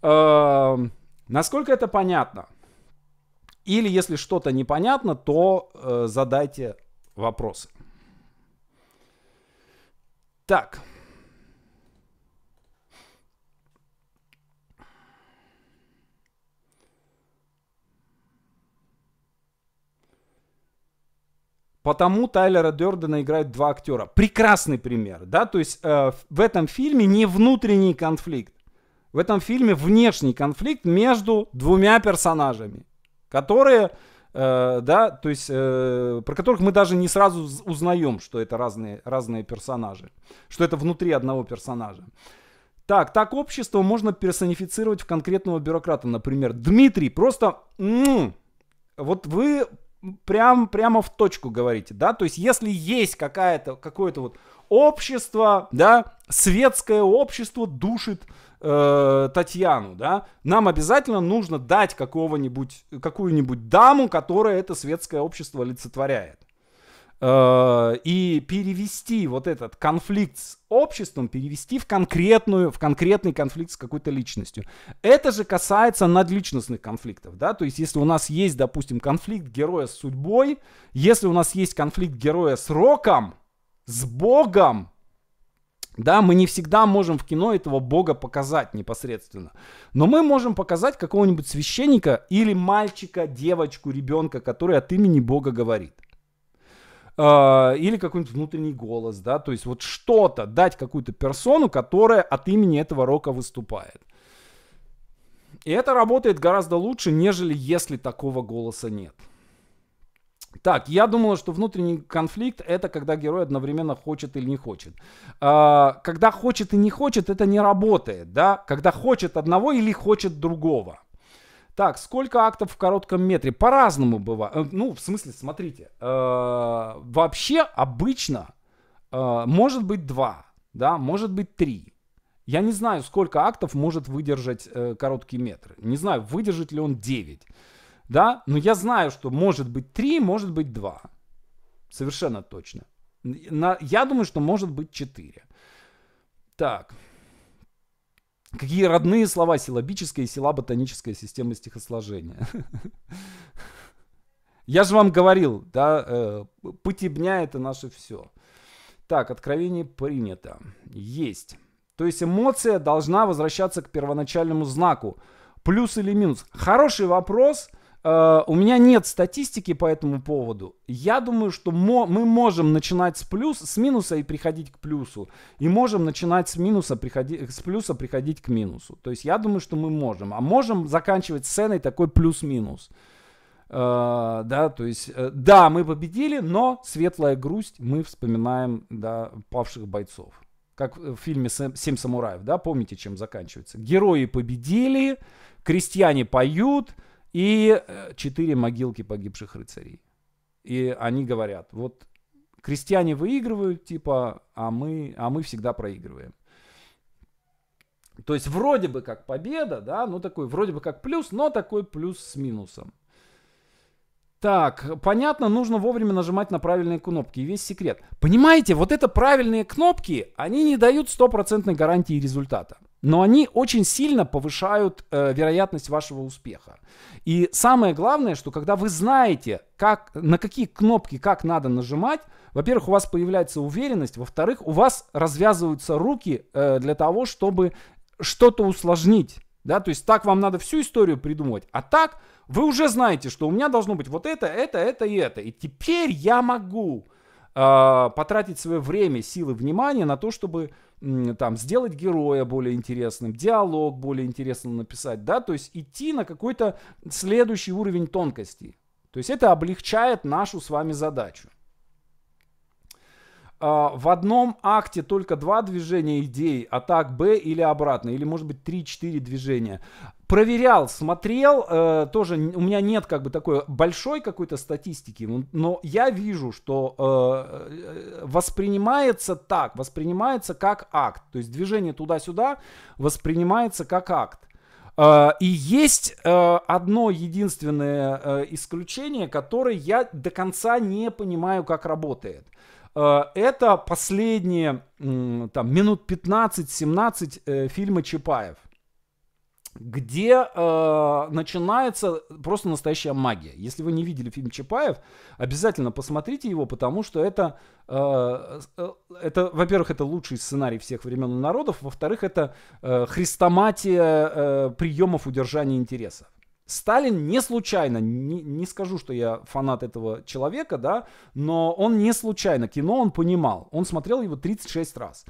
Э, насколько это понятно? Или если что-то непонятно, то э, задайте вопросы. Так. Потому Тайлера Дёрдена играют два актера. Прекрасный пример, да? То есть э, в этом фильме не внутренний конфликт. В этом фильме внешний конфликт между двумя персонажами, которые Э, да, то есть э, про которых мы даже не сразу узнаем, что это разные, разные персонажи, что это внутри одного персонажа. Так, так общество можно персонифицировать в конкретного бюрократа, например, Дмитрий, просто, м вот вы прям, прямо в точку говорите, да, то есть если есть какая-то, какое-то вот общество, да, светское общество душит э, Татьяну, да, нам обязательно нужно дать какого-нибудь, какую-нибудь даму, которая это светское общество олицетворяет. Э, и перевести вот этот конфликт с обществом, перевести в конкретную, в конкретный конфликт с какой-то личностью. Это же касается надличностных конфликтов, да, то есть если у нас есть, допустим, конфликт героя с судьбой, если у нас есть конфликт героя с роком, с Богом. Да, мы не всегда можем в кино этого Бога показать непосредственно. Но мы можем показать какого-нибудь священника или мальчика, девочку, ребенка, который от имени Бога говорит. А, или какой-нибудь внутренний голос, да, то есть вот что-то, дать какую-то персону, которая от имени этого рока выступает. И это работает гораздо лучше, нежели если такого голоса нет. Так, я думал, что внутренний конфликт это когда герой одновременно хочет или не хочет. А, когда хочет и не хочет, это не работает, да? Когда хочет одного или хочет другого. Так, сколько актов в коротком метре? По-разному бывает. Э, ну, в смысле, смотрите, э, вообще обычно э, может быть два, да, может быть три. Я не знаю, сколько актов может выдержать короткий метр. Не знаю, выдержит ли он девять да, но я знаю, что может быть 3, может быть 2. Совершенно точно. На, я думаю, что может быть 4. Так. Какие родные слова силабическая и силаботоническая система стихосложения? (laughs) Я же вам говорил, да, э, путебня это наше все. Так, откровение принято. Есть. То есть эмоция должна возвращаться к первоначальному знаку. Плюс или минус? Хороший вопрос – Э, у меня нет статистики по этому поводу. Я думаю, что мо- мы можем начинать с плюс, с минуса и приходить к плюсу, и можем начинать с минуса приходи- с плюса приходить к минусу. То есть я думаю, что мы можем, а можем заканчивать сценой такой плюс-минус. Uh, да, то есть, uh, да, мы победили, но светлая грусть, мы вспоминаем, да, павших бойцов. Как в фильме «Семь самураев», да, помните, чем заканчивается? Герои победили, крестьяне поют, и э, четыре могилки погибших рыцарей. И они говорят, вот крестьяне выигрывают, типа, а мы, а мы всегда проигрываем. То есть вроде бы как победа, да, ну такой вроде бы как плюс, но такой плюс с минусом. Так, понятно, нужно вовремя нажимать на правильные кнопки. И весь секрет. Понимаете, вот это правильные кнопки, они не дают стопроцентной гарантии результата но они очень сильно повышают э, вероятность вашего успеха. И самое главное, что когда вы знаете, как, на какие кнопки как надо нажимать, во-первых, у вас появляется уверенность, во-вторых, у вас развязываются руки э, для того, чтобы что-то усложнить. Да, то есть так вам надо всю историю придумывать. А так вы уже знаете, что у меня должно быть вот это, это, это и это. И теперь я могу э, потратить свое время, силы, внимание на то, чтобы там, сделать героя более интересным, диалог более интересно написать, да, то есть идти на какой-то следующий уровень тонкости. То есть это облегчает нашу с вами задачу. А, в одном акте только два движения идей, атак Б или обратно, или может быть 3-4 движения проверял, смотрел, э, тоже у меня нет как бы такой большой какой-то статистики, но я вижу, что э, э, воспринимается так, воспринимается как акт, то есть движение туда-сюда воспринимается как акт. Uh, и есть uh, одно единственное uh, исключение, которое я до конца не понимаю, как работает. Это последние там, минут 15-17 фильма Чапаев где э, начинается просто настоящая магия. Если вы не видели фильм Чапаев, обязательно посмотрите его, потому что это, э, э, это во-первых, это лучший сценарий всех времен и народов, во-вторых, это э, хрестоматия э, приемов удержания интереса. Сталин не случайно, не, не скажу, что я фанат этого человека, да, но он не случайно, кино он понимал, он смотрел его 36 раз.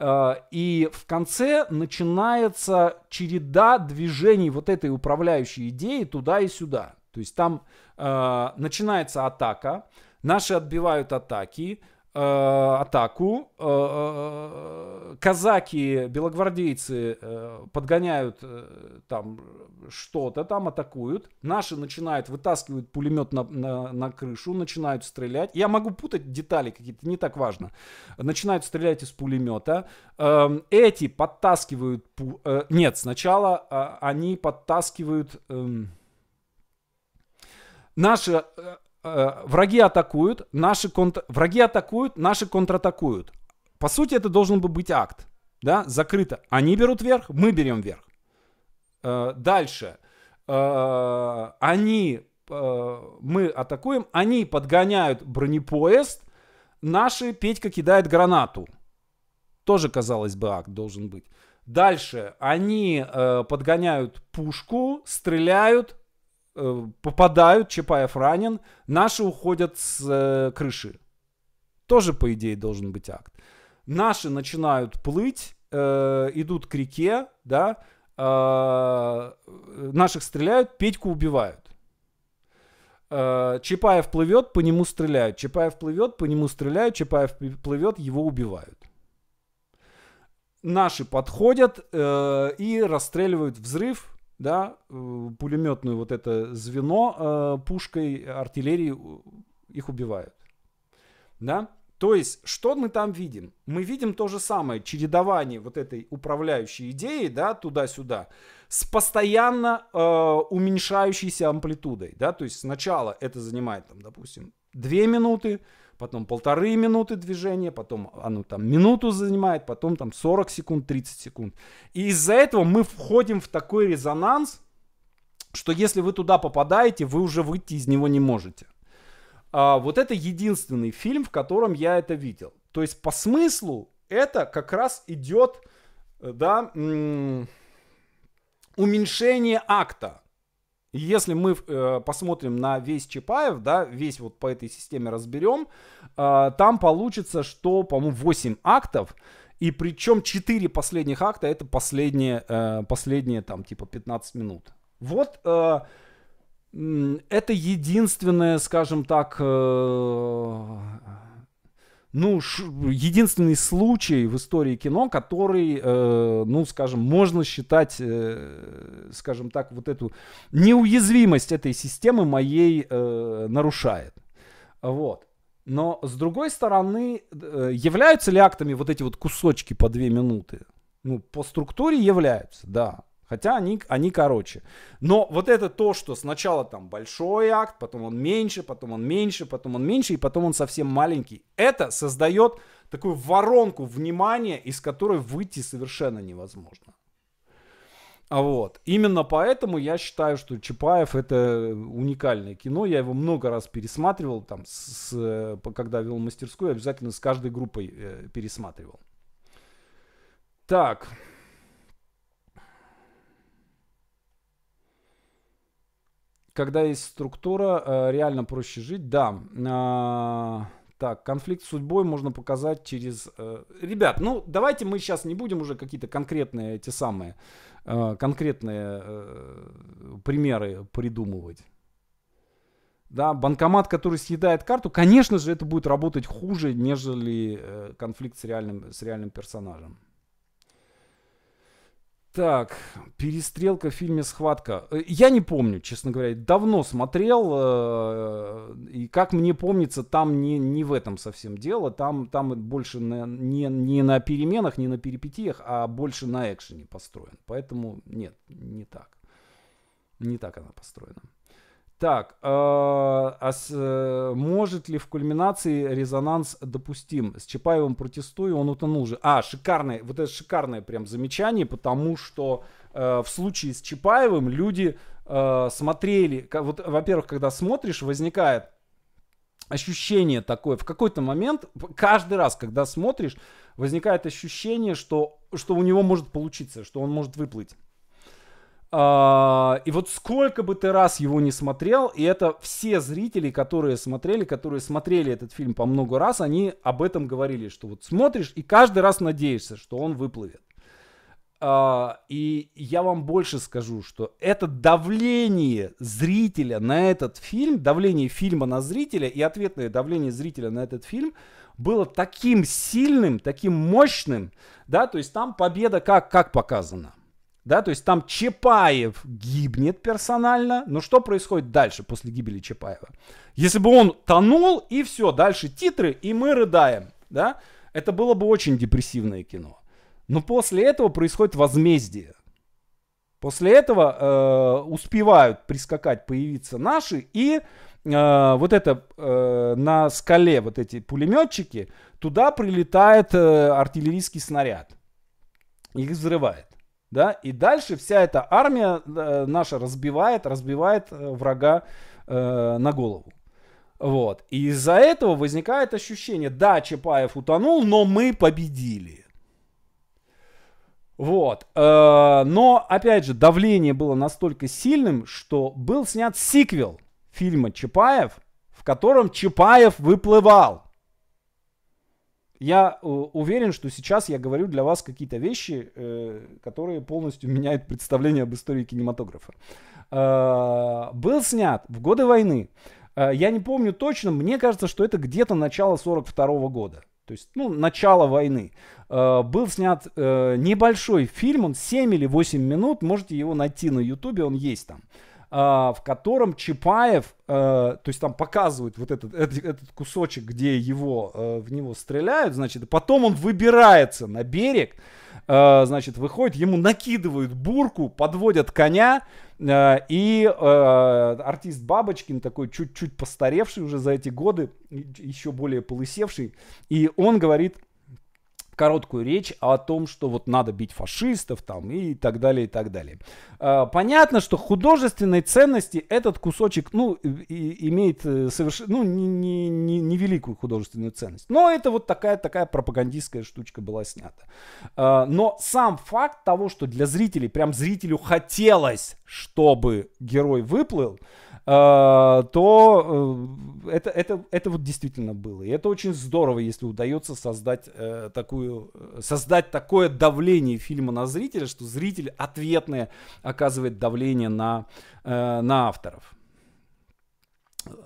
Э, и в конце начинается череда движений вот этой управляющей идеи туда и сюда. То есть там э, начинается атака, наши отбивают атаки, Э, атаку. Э, э, казаки, белогвардейцы подгоняют там что-то, там атакуют. Наши начинают, вытаскивают пулемет на, на, на крышу, начинают стрелять. Я могу путать детали какие-то, не так важно. Начинают стрелять из пулемета. Эм, эти подтаскивают... Нет, сначала они подтаскивают... Эм, наши э, враги атакуют, наши контр... враги атакуют, наши контратакуют. По сути, это должен был быть акт. Да, закрыто. Они берут вверх, мы берем вверх. Э, дальше. Э, они, э, мы атакуем, они подгоняют бронепоезд, наши Петька кидает гранату. Тоже, казалось бы, акт должен быть. Дальше они э, подгоняют пушку, стреляют, Э, попадают, Чапаев ранен, наши уходят с э, крыши. Тоже, по идее, должен быть акт. Наши начинают плыть, э, идут к реке, да, э, наших стреляют, Петьку убивают. Э, Чапаев плывет, по нему стреляют. Чапаев плывет, по нему стреляют. Чапаев плывет, его убивают. Наши подходят э, и расстреливают взрыв да, э, пулеметную вот это звено э, пушкой артиллерии их убивают. Да? То есть, что мы там видим? Мы видим то же самое, чередование вот этой управляющей идеи, да, туда-сюда, с постоянно э, уменьшающейся амплитудой, да, то есть сначала это занимает, там, допустим, 2 минуты, потом полторы минуты движения, потом оно там минуту занимает, потом там 40 секунд, 30 секунд. И из-за этого мы входим в такой резонанс, что если вы туда попадаете, вы уже выйти из него не можете. А, вот это единственный фильм, в котором я это видел. То есть по смыслу это как раз идет, э, да, уменьшение акта. Если мы э, посмотрим на весь Чапаев, да, весь вот по этой системе разберем, э, там получится, что, по-моему, 8 актов, и причем 4 последних акта это последние, э, последние там типа 15 минут. Вот э, это единственное, скажем так, э, ну, единственный случай в истории кино, который, э, ну, скажем, можно считать, э, скажем так, вот эту неуязвимость этой системы моей э, нарушает. Вот. Но, с другой стороны, э, являются ли актами вот эти вот кусочки по две минуты? Ну, по структуре являются, да. Хотя они, они короче. Но вот это то, что сначала там большой акт, потом он меньше, потом он меньше, потом он меньше, и потом он совсем маленький. Это создает такую воронку внимания, из которой выйти совершенно невозможно. А вот. Именно поэтому я считаю, что Чапаев это уникальное кино. Я его много раз пересматривал, там, с, э, когда вел мастерскую, обязательно с каждой группой э, пересматривал. Так. когда есть структура, э, реально проще жить. Да. А, так, конфликт с судьбой можно показать через... Э, ребят, ну давайте мы сейчас не будем уже какие-то конкретные эти самые, э, конкретные примеры придумывать. Да, банкомат, который съедает карту, конечно же, это будет работать хуже, нежели конфликт с реальным, с реальным персонажем. Так, перестрелка в фильме «Схватка». Э, я не помню, честно говоря, давно смотрел, э, и как мне помнится, там не, не в этом совсем дело, там, там больше на, не, не на переменах, не на перипетиях, а больше на экшене построен. Поэтому нет, не так. Не так она построена. Так, э, а с, э, может ли в кульминации резонанс допустим? С Чапаевым протестую, он утонул же. А, шикарное, вот это шикарное прям замечание, потому что э, в случае с Чапаевым люди э, смотрели, вот, во-первых, когда смотришь, возникает ощущение такое, в какой-то момент, каждый раз, когда смотришь, возникает ощущение, что, что у него может получиться, что он может выплыть. А, и вот сколько бы ты раз его не смотрел, и это все зрители, которые смотрели, которые смотрели этот фильм по много раз, они об этом говорили, что вот смотришь и каждый раз надеешься, что он выплывет. А, и я вам больше скажу, что это давление зрителя на этот фильм, давление фильма на зрителя и ответное давление зрителя на этот фильм было таким сильным, таким мощным, да, то есть там победа как, как показана да, то есть там Чапаев гибнет персонально. Но что происходит дальше после гибели Чапаева? Если бы он тонул, и все, дальше титры, и мы рыдаем. Да? Это было бы очень депрессивное кино. Но после этого происходит возмездие. После этого э, успевают прискакать, появиться наши, и э, вот это э, на скале, вот эти пулеметчики, туда прилетает э, артиллерийский снаряд. Их взрывает. Да? И дальше вся эта армия э, наша разбивает, разбивает э, врага э, на голову. Вот. И из-за этого возникает ощущение, да, Чапаев утонул, но мы победили. Вот. Э, но, опять же, давление было настолько сильным, что был снят сиквел фильма «Чапаев», в котором Чапаев выплывал. Я э, уверен, что сейчас я говорю для вас какие-то вещи, э, которые полностью (laughs) меняют представление об истории кинематографа. Э, был снят в годы войны. Я не помню точно, мне кажется, что это где-то начало 42 -го года. То есть, ну, начало войны. Был снят небольшой фильм, он 7 или 8 минут, можете его найти на ютубе, он есть там. А, в котором Чапаев, э, то есть там показывают вот этот, этот, кусочек, где его, э, в него стреляют, значит, потом он выбирается на берег, э, значит, выходит, ему накидывают бурку, подводят коня, и артист Бабочкин, такой чуть-чуть постаревший уже за эти годы, еще более полысевший, и он говорит – короткую речь о том, что вот надо бить фашистов там и так далее, и так далее. А, понятно, что художественной ценности этот кусочек, ну, имеет э, совершенно, ну, не, не, не, не великую художественную ценность. Но это вот такая, такая пропагандистская штучка была снята. А, но сам факт того, что для зрителей, прям зрителю хотелось, чтобы герой выплыл, а, то э, это, это, это вот действительно было. И это очень здорово, если удается создать э, такую Э, создать такое давление фильма на зрителя, что зритель ответное оказывает давление на, э, на авторов.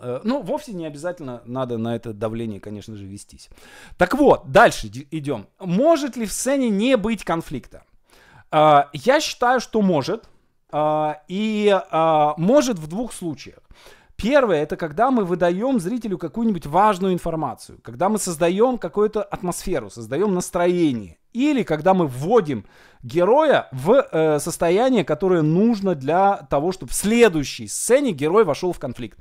Э, ну, вовсе не обязательно надо на это давление, конечно же, вестись. Так вот, дальше идем. Может ли в сцене не быть конфликта? Э, я считаю, что может. И может в двух случаях. Первое, это когда мы выдаем зрителю какую-нибудь важную информацию, когда мы создаем какую-то атмосферу, создаем настроение, или когда мы вводим героя в э, состояние, которое нужно для того, чтобы в следующей сцене герой вошел в конфликт.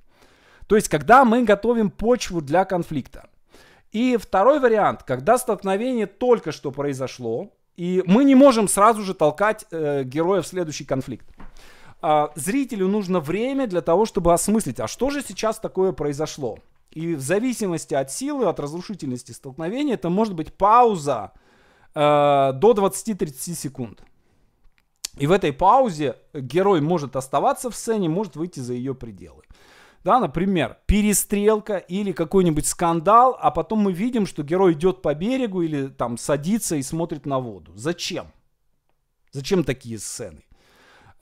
То есть, когда мы готовим почву для конфликта. И второй вариант, когда столкновение только что произошло, и мы не можем сразу же толкать э, героя в следующий конфликт. А, зрителю нужно время для того, чтобы осмыслить, а что же сейчас такое произошло. И в зависимости от силы, от разрушительности столкновения, это может быть пауза э, до 20-30 секунд. И в этой паузе герой может оставаться в сцене, может выйти за ее пределы. Да, например, перестрелка или какой-нибудь скандал, а потом мы видим, что герой идет по берегу или там садится и смотрит на воду. Зачем? Зачем такие сцены?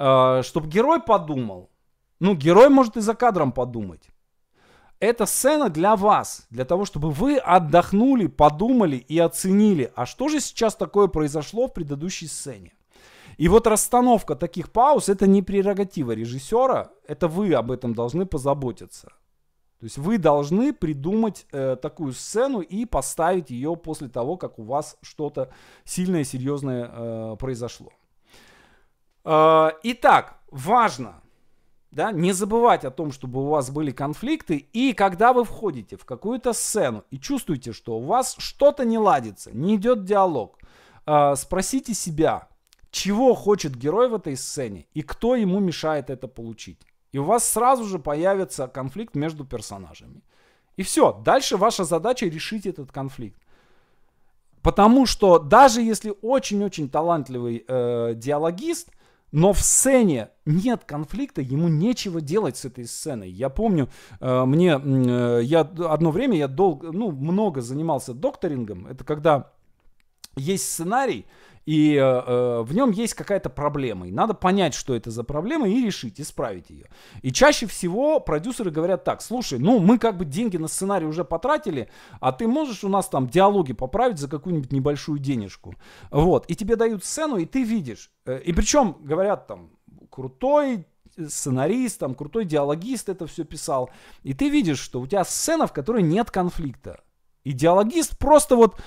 Э, чтобы герой подумал. Ну, герой может и за кадром подумать. Эта сцена для вас, для того, чтобы вы отдохнули, подумали и оценили, а что же сейчас такое произошло в предыдущей сцене. И вот расстановка таких пауз – это не прерогатива режиссера, это вы об этом должны позаботиться. То есть вы должны придумать э, такую сцену и поставить ее после того, как у вас что-то сильное, серьезное э, произошло. А, итак, важно да, не забывать о том, чтобы у вас были конфликты, и когда вы входите в какую-то сцену и чувствуете, что у вас что-то не ладится, не идет диалог, а, спросите себя, чего хочет герой в этой сцене и кто ему мешает это получить. И у вас сразу же появится конфликт между персонажами. И все, дальше ваша задача решить этот конфликт. Потому что даже если очень-очень талантливый э, диалогист – но в сцене нет конфликта, ему нечего делать с этой сценой. Я помню, э, мне э, я одно время я долго, ну много занимался докторингом. Это когда есть сценарий, и э, э в нем есть какая-то проблема. И надо понять, что это за проблема, и решить, исправить ее. И чаще всего продюсеры говорят так, слушай, ну мы как бы деньги на сценарий уже потратили, а ты можешь у нас там диалоги поправить за какую-нибудь небольшую денежку. Вот. И тебе дают сцену, и ты видишь. Э, и причем говорят там, крутой сценарист, там, крутой диалогист это все писал. И ты видишь, что у тебя сцена, в которой нет конфликта. И диалогист просто вот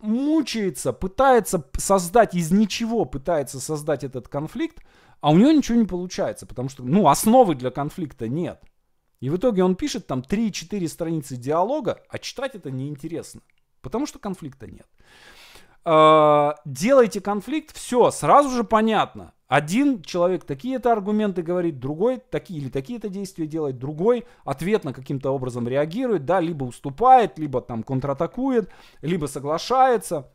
мучается, пытается создать из ничего, пытается создать этот конфликт, а у него ничего не получается, потому что, ну, основы для конфликта нет. И в итоге он пишет там 3-4 страницы диалога, а читать это неинтересно, потому что конфликта нет. А, делайте конфликт, все, сразу же понятно. Один человек такие-то аргументы говорит, другой такие или такие-то действия делает, другой ответно каким-то образом реагирует, да, либо уступает, либо там контратакует, либо соглашается,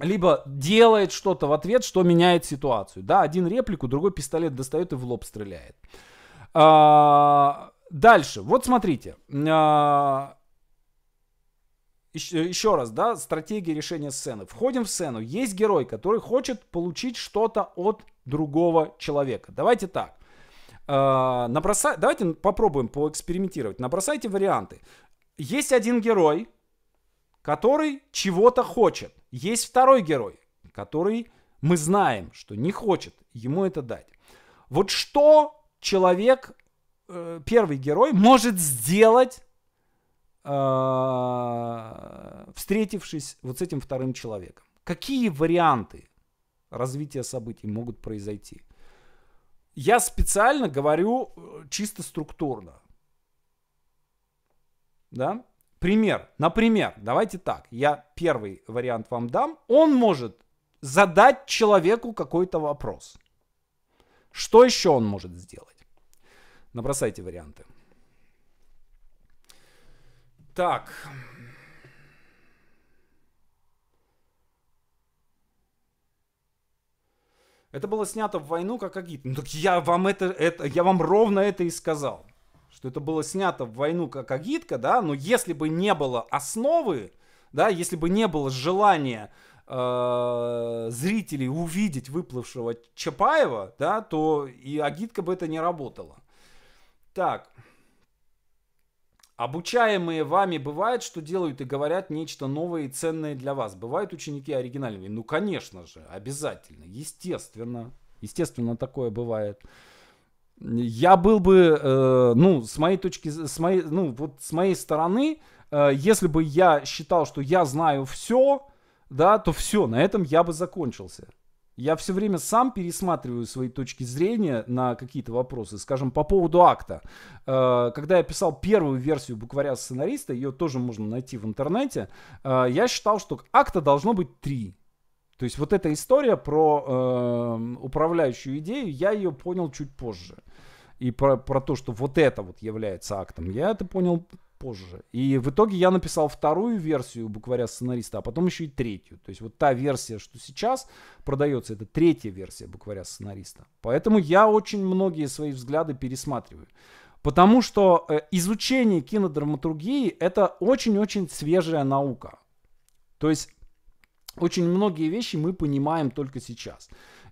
либо делает что-то в ответ, что меняет ситуацию. Да, один реплику, другой пистолет достает и в лоб стреляет. А, дальше, вот смотрите. А, еще, еще раз, да, стратегия решения сцены. Входим в сцену. Есть герой, который хочет получить что-то от другого человека. Давайте так. Э, Давайте попробуем поэкспериментировать. Набросайте варианты. Есть один герой, который чего-то хочет. Есть второй герой, который мы знаем, что не хочет ему это дать. Вот что человек, э, первый герой, может сделать, а, встретившись вот с этим вторым человеком? Какие варианты развития событий могут произойти. Я специально говорю э, чисто структурно. Да? Пример. Например, давайте так. Я первый вариант вам дам. Он может задать человеку какой-то вопрос. Что еще он может сделать? Набросайте варианты. Так. Это было снято в войну как агит. Ну так я вам это, это, я вам ровно это и сказал. Что это было снято в войну как агитка, да, но если бы не было основы, да, если бы не было желания э, зрителей увидеть выплывшего Чапаева, да, то и агитка бы это не работала. Так, Обучаемые вами бывает, что делают и говорят нечто новое и ценное для вас. Бывают ученики оригинальные? Ну, конечно же, обязательно, естественно. Естественно, такое бывает. Я был бы, э, ну, с моей точки, с моей, ну, вот с моей стороны, э, если бы я считал, что я знаю все, да, то все, на этом я бы закончился. Я все время сам пересматриваю свои точки зрения на какие-то вопросы. Скажем, по поводу акта. Э, когда я писал первую версию букваря сценариста, ее тоже можно найти в интернете, э, я считал, что акта должно быть три. То есть вот эта история про эм, управляющую идею, я ее понял чуть позже. И про, про то, что вот это вот является актом, я это понял позже. И в итоге я написал вторую версию букваря сценариста, а потом еще и третью. То есть вот та версия, что сейчас продается, это третья версия букваря сценариста. Поэтому я очень многие свои взгляды пересматриваю. Потому что э, изучение кинодраматургии это очень-очень свежая наука. То есть очень многие вещи мы понимаем только сейчас.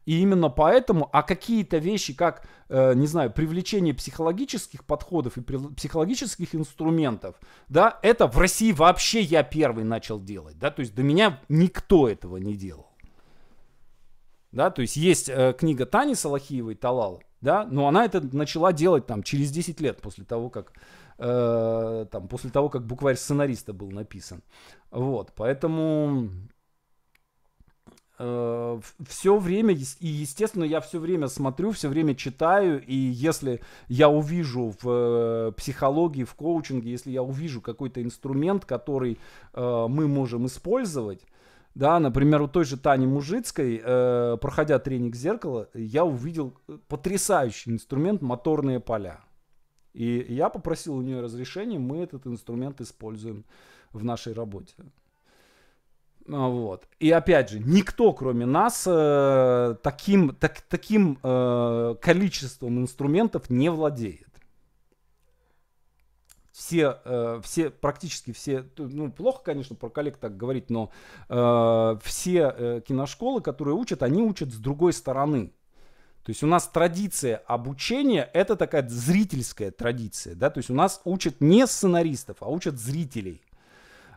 И именно поэтому, а какие-то вещи, как, э, не знаю, привлечение психологических подходов и психологических инструментов, да, это в России вообще я первый начал делать, да, то есть до меня никто этого не делал. Да, то есть есть э, книга Тани Салахиевой «Талал», да, но она это начала делать там через 10 лет после того, как э, там, после того, как букварь сценариста был написан. Вот, поэтому Э, все время, и естественно, я все время смотрю, все время читаю, и если я увижу в э, психологии, в коучинге, если я увижу какой-то инструмент, который э, мы можем использовать, да, например, у той же Тани Мужицкой, э, проходя тренинг зеркала, я увидел э, потрясающий инструмент моторные поля. И я попросил у нее разрешения, мы этот инструмент используем в нашей работе. А, вот. И опять же, никто, кроме нас, э, таким, так, таким э, количеством инструментов не владеет. Все, э, все, практически все, ну, плохо, конечно, про коллег так говорить, но э, все э, киношколы, которые учат, они учат с другой стороны. То есть у нас традиция обучения это такая зрительская традиция, да, то есть у нас учат не сценаристов, а учат зрителей.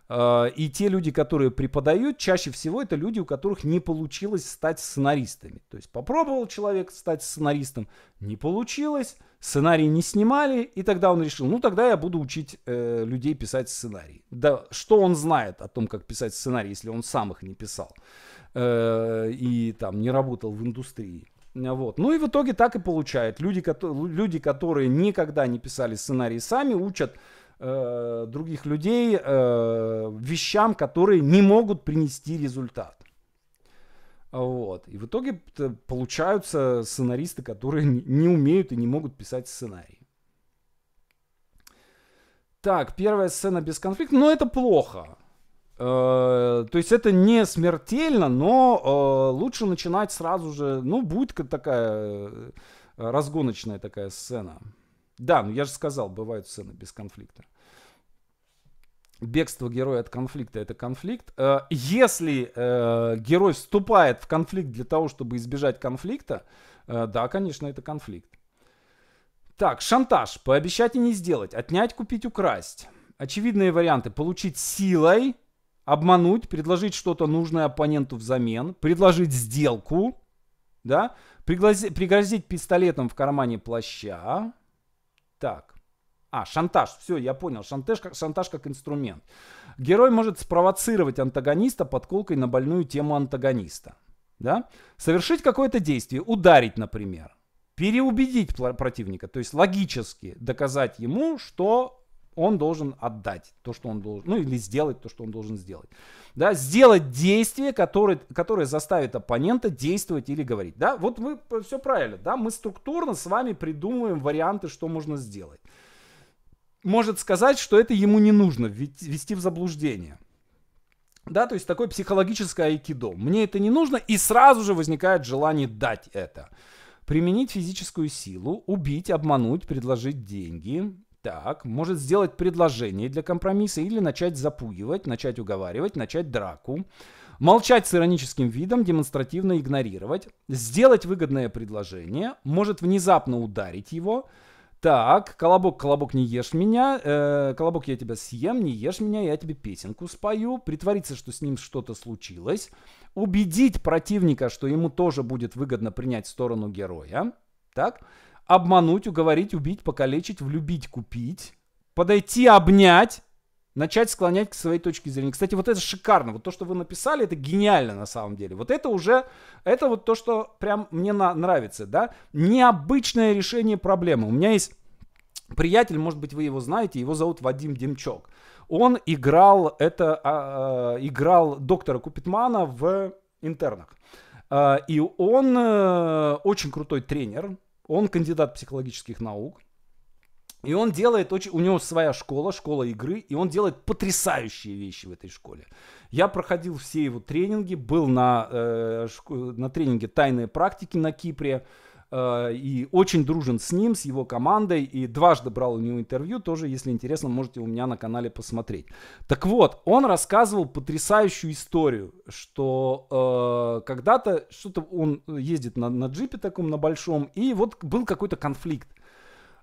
Э, и те люди, которые преподают, чаще всего это люди, у которых не получилось стать сценаристами. То есть попробовал человек стать сценаристом, не получилось, сценарий не снимали, и тогда он решил, ну тогда я буду учить э, людей писать сценарий. Да что он знает о том, как писать сценарий, если он сам их не писал э, и там не работал в индустрии. Вот. Ну и в итоге так и получает. Люди, которые, люди, которые никогда не писали сценарий сами, учат э, других людей э, вещам, которые не могут принести результат. Вот. И в итоге получаются сценаристы, которые не умеют и не могут писать сценарий. Так, первая сцена без конфликта, но ну, это плохо. Э, то есть это не смертельно, но э, лучше начинать сразу же. Ну, будет такая э, разгоночная такая сцена. Да, ну я же сказал, бывают сцены без конфликта. Бегство героя от конфликта это конфликт. Э, если э, герой вступает в конфликт для того, чтобы избежать конфликта, э, да, конечно, это конфликт. Так, шантаж. Пообещать и не сделать. Отнять, купить, украсть. Очевидные варианты. Получить силой, обмануть, предложить что-то нужное оппоненту взамен, предложить сделку, да, пригрозить, пригрозить пистолетом в кармане плаща, так. А, шантаж. Все, я понял. Шантаж, шантаж как инструмент. Герой может спровоцировать антагониста подколкой на больную тему антагониста. Да? Совершить какое-то действие. Ударить, например. Переубедить противника. То есть логически доказать ему, что он должен отдать то, что он должен, ну или сделать то, что он должен сделать. Да, сделать действие, которое, которое заставит оппонента действовать или говорить. Да, вот мы все правильно, да, мы структурно с вами придумываем варианты, что можно сделать. Может сказать, что это ему не нужно ввести в заблуждение. Да, то есть такое психологическое айкидо. Мне это не нужно, и сразу же возникает желание дать это применить физическую силу, убить, обмануть, предложить деньги, так, может сделать предложение для компромисса или начать запугивать, начать уговаривать, начать драку, молчать с ироническим видом, демонстративно игнорировать, сделать выгодное предложение, может внезапно ударить его, так, колобок, колобок, не ешь меня, э, колобок, я тебя съем, не ешь меня, я тебе песенку спою, притвориться, что с ним что-то случилось, убедить противника, что ему тоже будет выгодно принять сторону героя, так, обмануть, уговорить, убить, покалечить, влюбить, купить, подойти, обнять, начать склонять к своей точке зрения. Кстати, вот это шикарно. Вот то, что вы написали, это гениально на самом деле. Вот это уже, это вот то, что прям мне на, нравится, да. Необычное решение проблемы. У меня есть приятель, может быть, вы его знаете, его зовут Вадим Демчок. Он играл, это, а, а играл доктора Купитмана в «Интернах». А, и он э, очень крутой тренер, он кандидат психологических наук. И он делает очень... У него своя школа, школа игры, и он делает потрясающие вещи в этой школе. Я проходил все его тренинги, был на, э, шко, на тренинге «Тайные практики» на Кипре. Э, и очень дружен с ним, с его командой, и дважды брал у него интервью, тоже, если интересно, можете у меня на канале посмотреть. Так вот, он рассказывал потрясающую историю, что э, когда-то что-то он ездит на, на джипе таком, на большом, и вот был какой-то конфликт.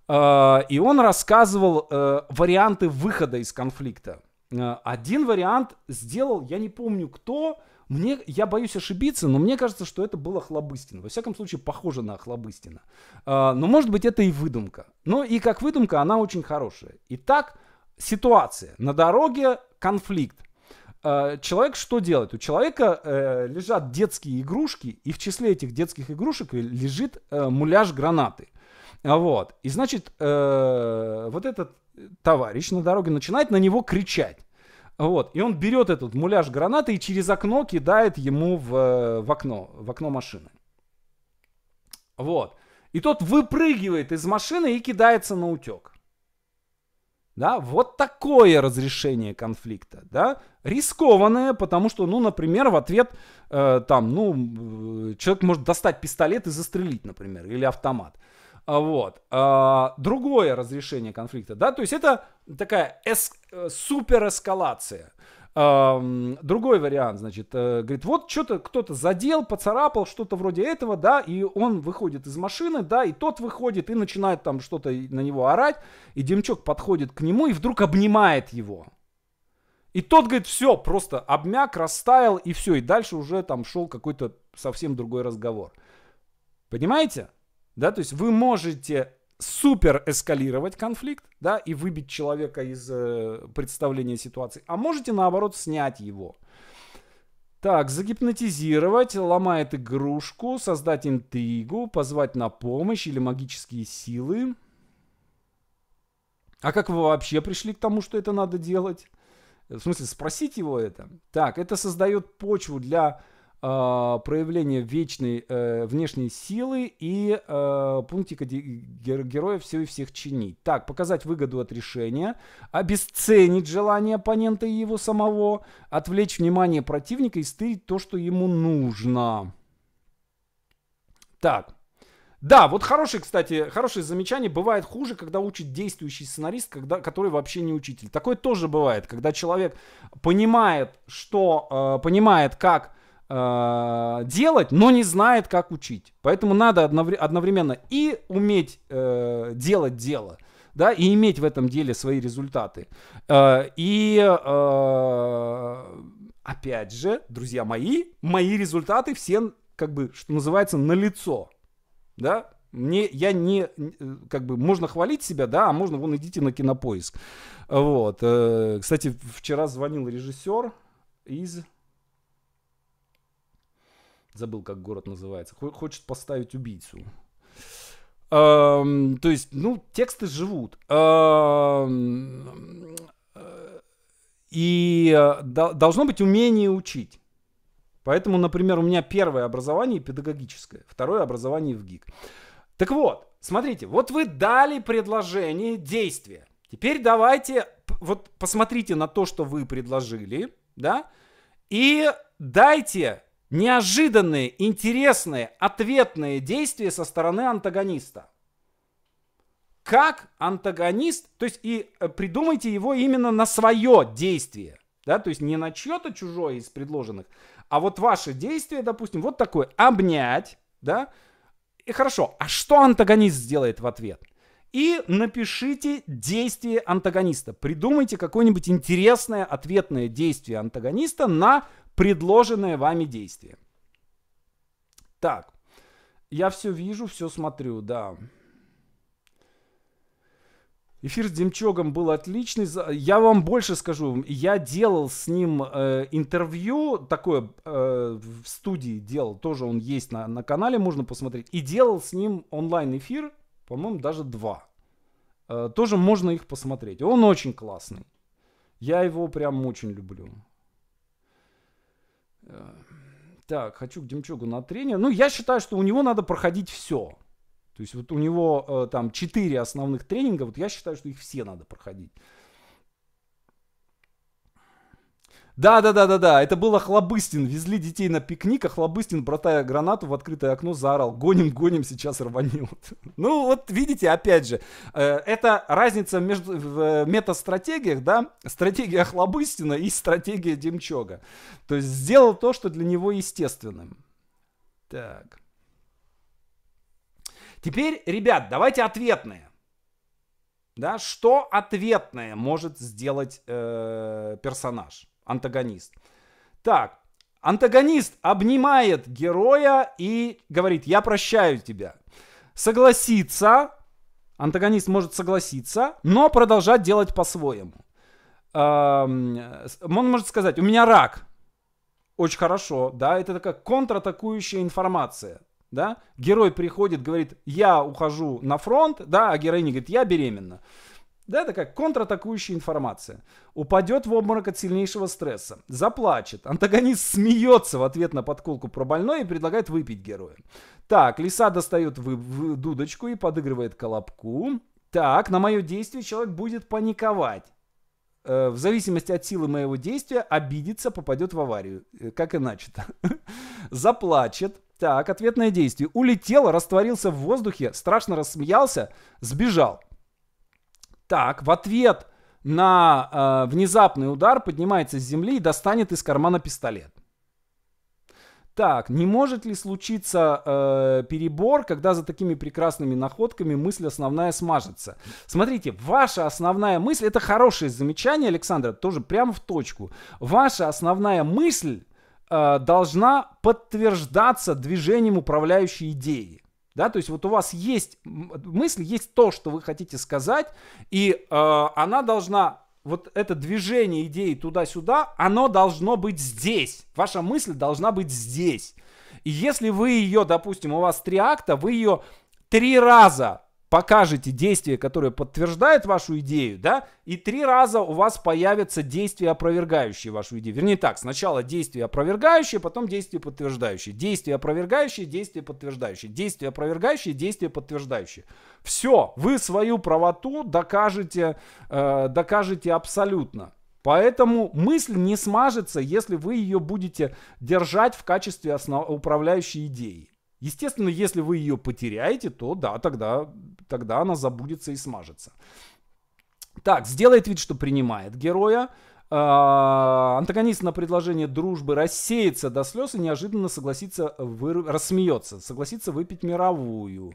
Э, и он рассказывал э, варианты выхода из конфликта. Э, один вариант сделал, я не помню кто, мне, я боюсь ошибиться, но мне кажется, что это было Хлобыстин. Во всяком случае, похоже на Хлобыстина. А, но, может быть, это и выдумка. Но и как выдумка она очень хорошая. Итак, ситуация. На дороге конфликт. А, человек что делает? У человека э, лежат детские игрушки, и в числе этих детских игрушек лежит э, муляж гранаты. Вот. И значит, э, вот этот товарищ на дороге начинает на него кричать. Вот. И он берет этот муляж гранаты и через окно кидает ему в, э, в окно, в окно машины. Вот. И тот выпрыгивает из машины и кидается на утек. Да, вот такое разрешение конфликта, да, рискованное, потому что, ну, например, в ответ э, там, ну, э, человек может достать пистолет и застрелить, например, или автомат. А, вот. А, другое разрешение конфликта, да, то есть это такая эс- э, суперэскалация. Другой вариант, значит, э, говорит, вот что-то кто-то задел, поцарапал, что-то вроде этого, да, и он выходит из машины, да, и тот выходит и начинает там что-то на него орать, и Демчок подходит к нему и вдруг обнимает его. И тот говорит, все, просто обмяк, растаял, и все, и дальше уже там шел какой-то совсем другой разговор. Понимаете? да, то есть вы можете супер эскалировать конфликт, да, и выбить человека из э, представления ситуации, а можете наоборот снять его. Так, загипнотизировать, ломает игрушку, создать интригу, позвать на помощь или магические силы. А как вы вообще пришли к тому, что это надо делать? В смысле, спросить его это. Так, это создает почву для а, проявление вечной э, внешней силы и э, пунктика гер героя все и всех чинить. Так, показать выгоду от решения, обесценить желание оппонента и его самого, отвлечь внимание противника и стырить то, что ему нужно. Так. Да, вот хорошее, кстати, хорошее замечание. Бывает хуже, когда учит действующий сценарист, когда, который вообще не учитель. Такое тоже бывает, когда человек понимает, что, э, понимает, как э, делать, но не знает, как учить. Поэтому надо одновременно и уметь э, делать дело, да, и иметь в этом деле свои результаты. Э, и э, опять же, друзья мои, мои результаты все, как бы, что называется, на лицо, да. Мне, я не, э, как бы, можно хвалить себя, да, а можно, вон, идите на кинопоиск. Вот. кстати, вчера звонил режиссер из забыл, как город называется, хочет поставить убийцу. Эм, то есть, ну, тексты живут. Эм, э, и э, должно быть умение учить. Поэтому, например, у меня первое образование педагогическое, второе образование в ГИК. Так вот, смотрите, вот вы дали предложение действия. Теперь давайте, вот посмотрите на то, что вы предложили, да, и дайте неожиданные, интересные, ответные действия со стороны антагониста. Как антагонист, то есть и э, придумайте его именно на свое действие, да, то есть не на чье-то чужое из предложенных, а вот ваше действие, допустим, вот такое, обнять, да, и хорошо, а что антагонист сделает в ответ? И напишите действие антагониста. Придумайте какое-нибудь интересное ответное действие антагониста на предложенное вами действие. Так, я все вижу, все смотрю, да. Эфир с Демчогом был отличный. Я вам больше скажу, я делал с ним э, интервью, такое э, в студии делал, тоже он есть на, на канале, можно посмотреть. И делал с ним онлайн-эфир, по-моему, даже два. Э, тоже можно их посмотреть. Он очень классный. Я его прям очень люблю. Э, так, хочу к Демчугу на тренинг. Ну, я считаю, что у него надо проходить все. То есть вот у него э, там четыре основных тренинга, вот я считаю, что их все надо проходить. Да, да, да, да, да. Это был Охлобыстин. Везли детей на пикник. Охлобыстин, братая гранату в открытое окно, заорал. Гоним, гоним, сейчас рванет. (laughs) Ну, вот видите, опять же, э, это разница между, в э, метастратегиях, да, стратегия Охлобыстина и стратегия Демчога. То есть сделал то, что для него естественным. Так. Теперь, ребят, давайте ответные. Да, что ответное может сделать э, персонаж? антагонист. Так, антагонист обнимает героя и говорит, я прощаю тебя. Согласиться, антагонист может согласиться, но продолжать делать по-своему. Эм, он может сказать, у меня рак. Очень хорошо, да, это такая контратакующая информация да, герой приходит, говорит, я ухожу на фронт, да, а героиня говорит, я беременна. Да, это как контратакующая информация. Упадет в обморок от сильнейшего стресса. Заплачет. Антагонист смеется в ответ на подколку про больное и предлагает выпить героя. Так, лиса достает вы, в, дудочку и подыгрывает колобку. Так, на мое действие человек будет паниковать. Э, в зависимости от силы моего действия, обидится, попадет в аварию. Э, как иначе-то? (laughs) Заплачет. Так, ответное действие. Улетел, растворился в воздухе, страшно рассмеялся, сбежал. Так, в ответ на э, внезапный удар поднимается с земли и достанет из кармана пистолет. Так, не может ли случиться э, перебор, когда за такими прекрасными находками мысль основная смажется? Смотрите, ваша основная мысль, это хорошее замечание, Александра, тоже прямо в точку. Ваша основная мысль э, должна подтверждаться движением управляющей идеи. Да, то есть вот у вас есть мысль, есть то, что вы хотите сказать, и э, она должна вот это движение идеи туда-сюда, оно должно быть здесь. Ваша мысль должна быть здесь. И если вы ее, допустим, у вас три акта, вы ее три раза покажете действие, которое подтверждает вашу идею, да, и три раза у вас появятся действия, опровергающие вашу идею. Вернее так, сначала действия опровергающие, потом действия подтверждающие. Действия опровергающие, действия подтверждающие. Действия опровергающие, действия подтверждающие. Все, вы свою правоту докажете, э, докажете абсолютно. Поэтому мысль не смажется, если вы ее будете держать в качестве основ... управляющей идеи. Естественно, если вы ее потеряете, то да, тогда, тогда она забудется и смажется. Так, сделает вид, что принимает героя. А, антагонист на предложение дружбы рассеется до слез и неожиданно согласится, вы... рассмеется, согласится выпить мировую.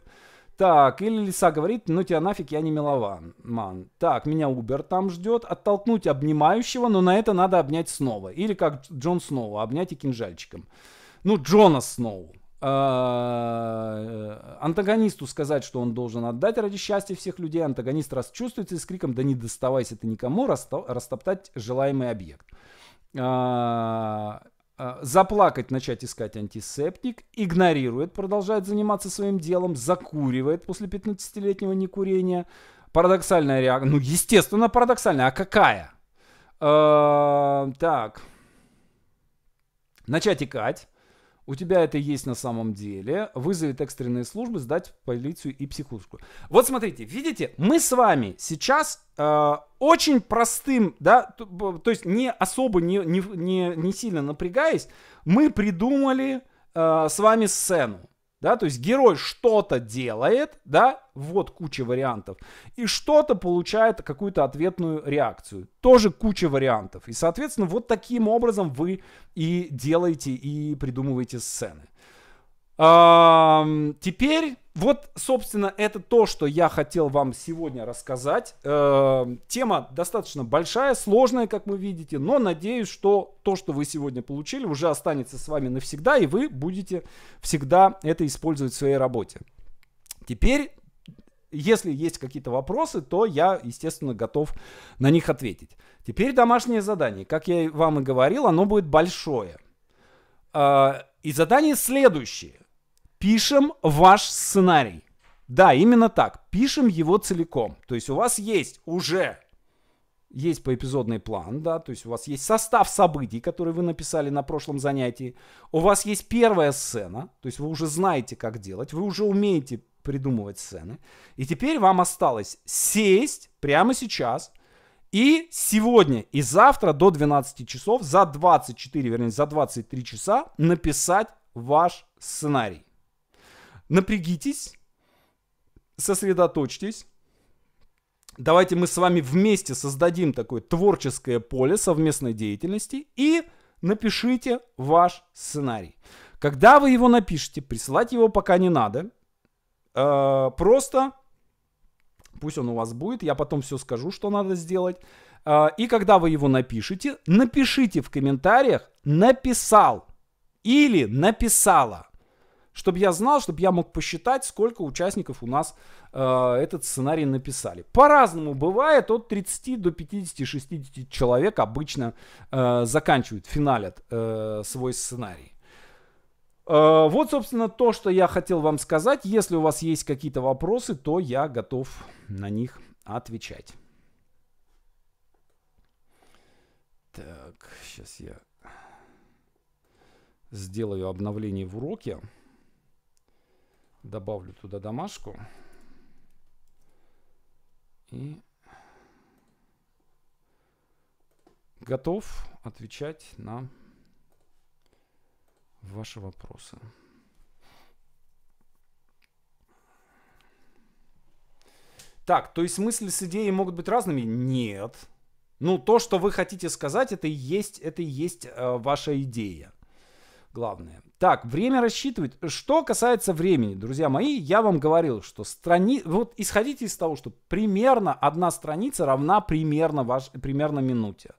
Так, или лиса говорит, ну тебя нафиг, я не милован, ман. Так, меня Убер там ждет. Оттолкнуть обнимающего, но на это надо обнять снова. Или как Джон Сноу, обнять и кинжальчиком. Ну, Джона Сноу. Э, антагонисту сказать, что он должен отдать ради счастья всех людей, антагонист расчувствуется и с криком «Да не доставайся ты никому!» растоптать желаемый объект. Э, э, заплакать, начать искать антисептик, игнорирует, продолжает заниматься своим делом, закуривает после 15-летнего некурения. Парадоксальная реакция. Ну, естественно, парадоксальная. А какая? Так. Начать икать у тебя это есть на самом деле, вызовет экстренные службы, сдать в полицию и психушку. Вот смотрите, видите, мы с вами сейчас э, очень простым, да, то, то есть не особо, не, не, не, не сильно напрягаясь, мы придумали э, с вами сцену да, то есть герой что-то делает, да, вот куча вариантов, и что-то получает какую-то ответную реакцию, тоже куча вариантов, и, соответственно, вот таким образом вы и делаете, и придумываете сцены. Теперь вот, собственно, это то, что я хотел вам сегодня рассказать. Эм, тема достаточно большая, сложная, как мы видите, но надеюсь, что то, что вы сегодня получили, уже останется с вами навсегда, и вы будете всегда это использовать в своей работе. Теперь если есть какие-то вопросы, то я, естественно, готов на них ответить. Теперь домашнее задание. Как я вам и говорил, оно будет большое. А, и задание следующее пишем ваш сценарий. Да, именно так. Пишем его целиком. То есть у вас есть уже есть поэпизодный план, да, то есть у вас есть состав событий, которые вы написали на прошлом занятии. У вас есть первая сцена, то есть вы уже знаете, как делать, вы уже умеете придумывать сцены. И теперь вам осталось сесть прямо сейчас и сегодня и завтра до 12 часов за 24, вернее, за 23 часа написать ваш сценарий напрягитесь, сосредоточьтесь. Давайте мы с вами вместе создадим такое творческое поле совместной деятельности и напишите ваш сценарий. Когда вы его напишете, присылать его пока не надо. А, просто пусть он у вас будет, я потом все скажу, что надо сделать. А, и когда вы его напишете, напишите в комментариях «написал» или «написала» чтобы я знал, чтобы я мог посчитать, сколько участников у нас э, этот сценарий написали. По-разному бывает, от 30 до 50-60 человек обычно э, заканчивают, финалят э, свой сценарий. Э, вот, собственно, то, что я хотел вам сказать. Если у вас есть какие-то вопросы, то я готов на них отвечать. Так, сейчас я сделаю обновление в уроке добавлю туда домашку. И готов отвечать на ваши вопросы. Так, то есть мысли с идеей могут быть разными? Нет. Ну, то, что вы хотите сказать, это и есть, это и есть э, ваша идея. Главное. Так, время рассчитывает. Что касается времени, друзья мои, я вам говорил, что страни... вот исходите из того, что примерно одна страница равна примерно, ваш... примерно минуте.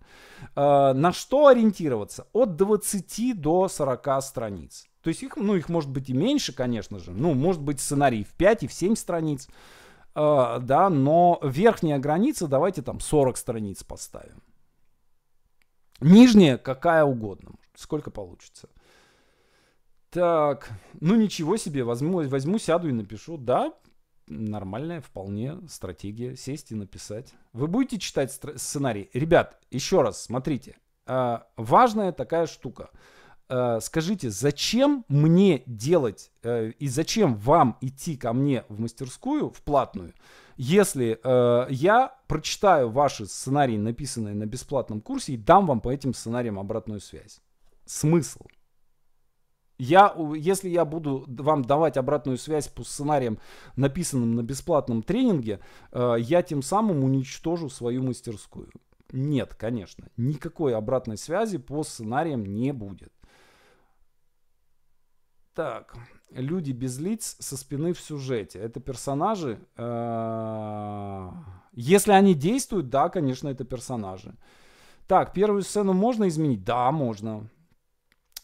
Э, на что ориентироваться? От 20 до 40 страниц. То есть их, ну, их может быть и меньше, конечно же. Ну, может быть сценарий в 5 и в 7 страниц. Э, да, но верхняя граница, давайте там 40 страниц поставим. Нижняя какая угодно. Сколько получится. Так, ну ничего себе, возьму, возьму, сяду и напишу. Да, нормальная вполне стратегия сесть и написать. Вы будете читать сценарий? Ребят, еще раз, смотрите. Э, важная такая штука. Э, скажите, зачем мне делать э, и зачем вам идти ко мне в мастерскую, в платную, если э, я прочитаю ваши сценарии, написанные на бесплатном курсе, и дам вам по этим сценариям обратную связь? Смысл? Я, если я буду вам давать обратную связь по сценариям, написанным на бесплатном тренинге, э, я тем самым уничтожу свою мастерскую. Нет, конечно, никакой обратной связи по сценариям не будет. Так, люди без лиц со спины в сюжете. Это персонажи. Э, если они действуют, да, конечно, это персонажи. Так, первую сцену можно изменить? Да, можно.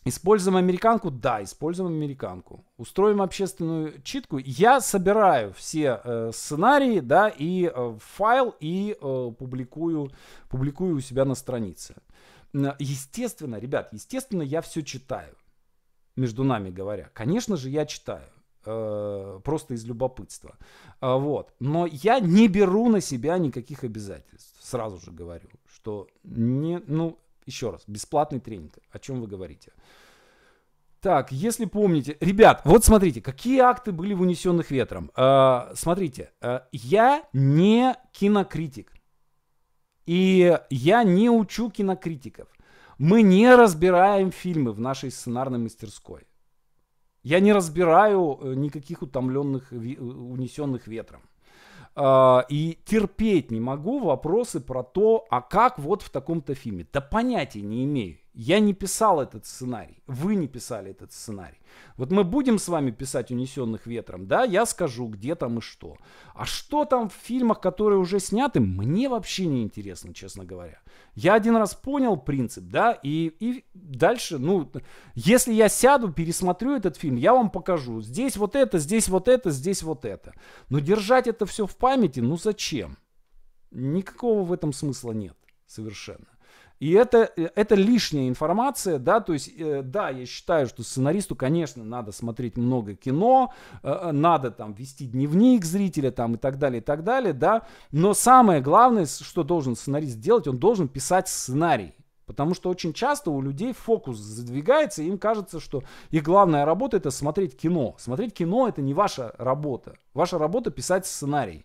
Используем американку? Да, используем американку. Устроим общественную читку. Я собираю все э, сценарии, да, и э, файл, и э, публикую, публикую у себя на странице. Естественно, ребят, естественно, я все читаю. Между нами говоря. Конечно же, я читаю. Э, просто из любопытства. Э, вот. Но я не беру на себя никаких обязательств. Сразу же говорю, что не, ну, еще раз, бесплатный тренинг. О чем вы говорите? Так, если помните, ребят, вот смотрите, какие акты были в унесенных ветром. Э, смотрите, э, я не кинокритик. И я не учу кинокритиков. Мы не разбираем фильмы в нашей сценарной мастерской. Я не разбираю э, никаких утомленных, э, унесенных ветром. А, и терпеть не могу вопросы про то, а как вот в таком-то фильме. Да понятия не имею. Я не писал этот сценарий, вы не писали этот сценарий. Вот мы будем с вами писать «Унесенных ветром», да, я скажу, где там и что. А что там в фильмах, которые уже сняты, мне вообще не интересно, честно говоря. Я один раз понял принцип, да, и, и дальше, ну, если я сяду, пересмотрю этот фильм, я вам покажу. Здесь вот это, здесь вот это, здесь вот это. Но держать это все в памяти, ну зачем? Никакого в этом смысла нет совершенно. И это, это лишняя информация, да, то есть, э, да, я считаю, что сценаристу, конечно, надо смотреть много кино, э, э надо там вести дневник зрителя там и так далее, и так далее, да, но самое главное, что должен сценарист делать, он должен писать сценарий. Потому что очень часто у людей фокус задвигается, и им кажется, что их главная работа это смотреть кино. Смотреть кино это не ваша работа. Ваша работа писать сценарий.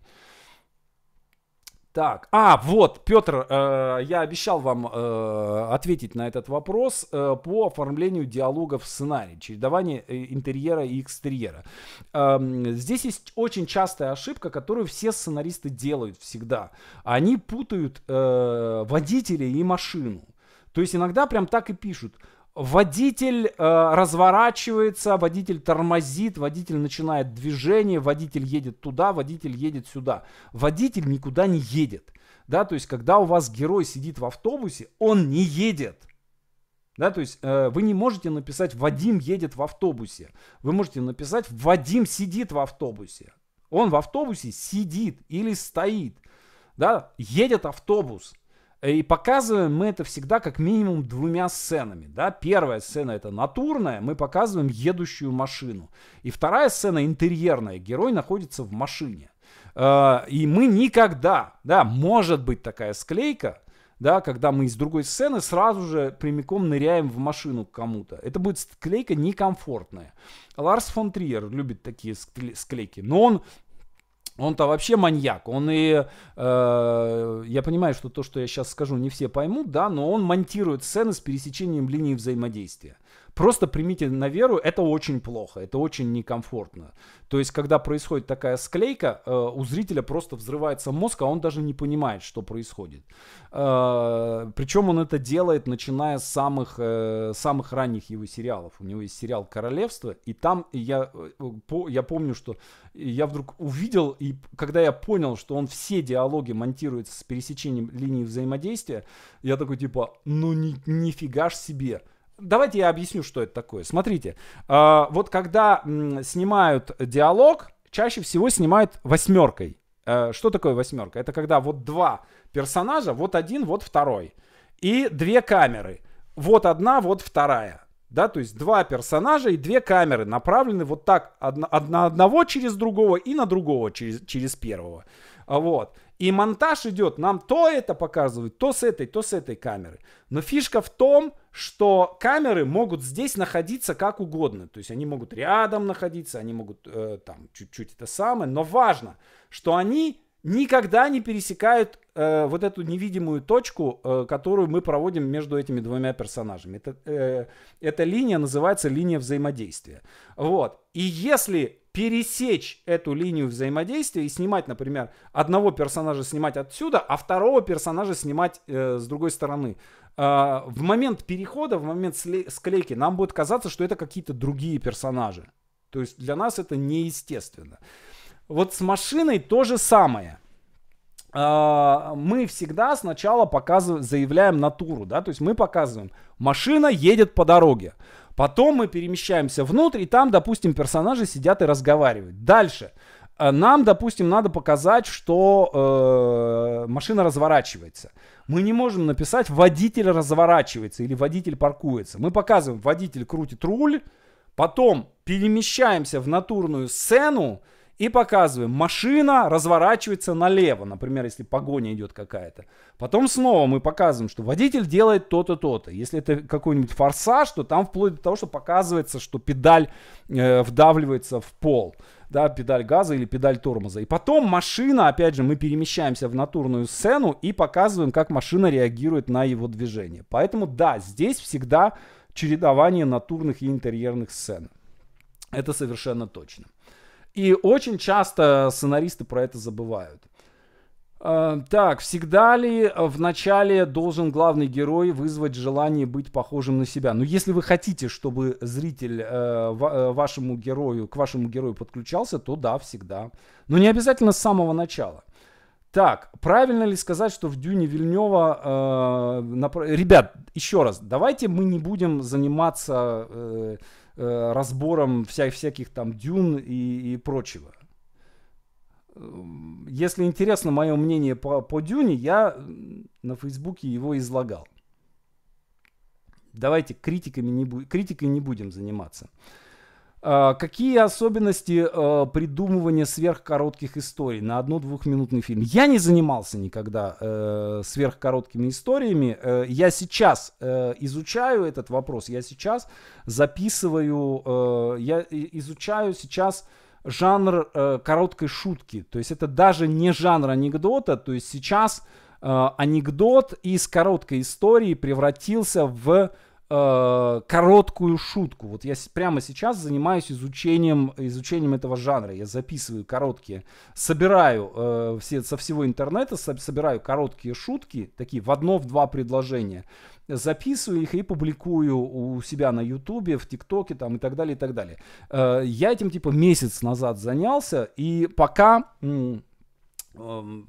Так, а, вот, Петр, э, я обещал вам э, ответить на этот вопрос э, по оформлению диалогов в сценарии, чередование э, интерьера и экстерьера. Э, здесь есть очень частая ошибка, которую все сценаристы делают всегда. Они путают э, водителя и машину. То есть иногда прям так и пишут – Водитель э, разворачивается, водитель тормозит, водитель начинает движение, водитель едет туда, водитель едет сюда. Водитель никуда не едет. Да, то есть, когда у вас герой сидит в автобусе, он не едет. Да, то есть э, вы не можете написать Вадим едет в автобусе. Вы можете написать Вадим сидит в автобусе. Он в автобусе сидит или стоит. Да, едет автобус. Э, и показываем мы это всегда как минимум двумя сценами. Да? Первая сцена это натурная, мы показываем едущую машину. И вторая сцена интерьерная, герой находится в машине. Э, и мы никогда, да, может быть такая склейка, да, когда мы из другой сцены сразу же прямиком ныряем в машину к кому-то. Это будет склейка некомфортная. Ларс фон Триер любит такие склейки, но он он-то вообще маньяк. Он и... Э, я понимаю, что то, что я сейчас скажу, не все поймут, да, но он монтирует сцены с пересечением линии взаимодействия. Просто примите на веру, это очень плохо, это очень некомфортно. То есть, когда происходит такая склейка, э, у зрителя просто взрывается мозг, а он даже не понимает, что происходит. Э, Причем он это делает, начиная с самых, э, самых ранних его сериалов. У него есть сериал «Королевство», и там я, я помню, что я вдруг увидел, и когда я понял, что он все диалоги монтируется с пересечением линии взаимодействия, я такой типа, ну ни, нифига ж себе давайте я объясню, что это такое. Смотрите, э, вот когда м, снимают диалог, чаще всего снимают восьмеркой. Э, что такое восьмерка? Это когда вот два персонажа, вот один, вот второй. И две камеры. Вот одна, вот вторая. Да, то есть два персонажа и две камеры направлены вот так одна, одного через другого и на другого через, через первого. А, вот. И монтаж идет, нам то это показывают, то с этой, то с этой камеры. Но фишка в том, что камеры могут здесь находиться как угодно. То есть они могут рядом находиться, они могут э, там чуть-чуть это самое. Но важно, что они никогда не пересекают э, вот эту невидимую точку, э, которую мы проводим между этими двумя персонажами. Это, э, эта линия называется линия взаимодействия. Вот. И если пересечь эту линию взаимодействия и снимать, например, одного персонажа снимать отсюда, а второго персонажа снимать э, с другой стороны, а, в момент перехода, в момент склейки нам будет казаться, что это какие-то другие персонажи. То есть для нас это неестественно. Вот с машиной то же самое. А, мы всегда сначала показываем, заявляем натуру, да, то есть мы показываем, машина едет по дороге. Потом мы перемещаемся внутрь, и там, допустим, персонажи сидят и разговаривают. Дальше – а нам, допустим, надо показать, что э, машина разворачивается. Мы не можем написать водитель разворачивается или водитель паркуется. Мы показываем, водитель крутит руль, потом перемещаемся в натурную сцену и показываем, машина разворачивается налево, например, если погоня идет какая-то. Потом снова мы показываем, что водитель делает то-то, то-то. Если это какой-нибудь форсаж, то там вплоть до того, что показывается, что педаль э, вдавливается в пол да, педаль газа или педаль тормоза. И потом машина, опять же, мы перемещаемся в натурную сцену и показываем, как машина реагирует на его движение. Поэтому, да, здесь всегда чередование натурных и интерьерных сцен. Это совершенно точно. И очень часто сценаристы про это забывают. Э, так, всегда ли э, в начале должен главный герой вызвать желание быть похожим на себя? Ну, если вы хотите, чтобы зритель э, э, вашему герою, к вашему герою подключался, то да, всегда. Но не обязательно с самого начала. Так, правильно ли сказать, что в Дюне Вильнева... Э, нап... Ребят, еще раз, давайте мы не будем заниматься э, разбором вся всяких там Дюн и, и прочего. Если интересно мое мнение по, по Дюне, я на Фейсбуке его излагал. Давайте критиками не, критикой не будем заниматься. А, какие особенности а, придумывания сверхкоротких историй на одну-двухминутный фильм? Я не занимался никогда э, сверхкороткими историями. Э, я сейчас э, изучаю этот вопрос. Я сейчас записываю, э, я изучаю сейчас жанр э, короткой шутки. То есть это даже не жанр анекдота. То есть сейчас э, анекдот из короткой истории превратился в э, короткую шутку. Вот я прямо сейчас занимаюсь изучением, изучением этого жанра. Я записываю короткие, собираю э, все, со всего интернета, со, собираю короткие шутки, такие в одно, в два предложения записываю их и публикую у себя на Ютубе, в ТикТоке там и так далее, и так далее. Э, я этим типа месяц назад занялся, и пока, эм,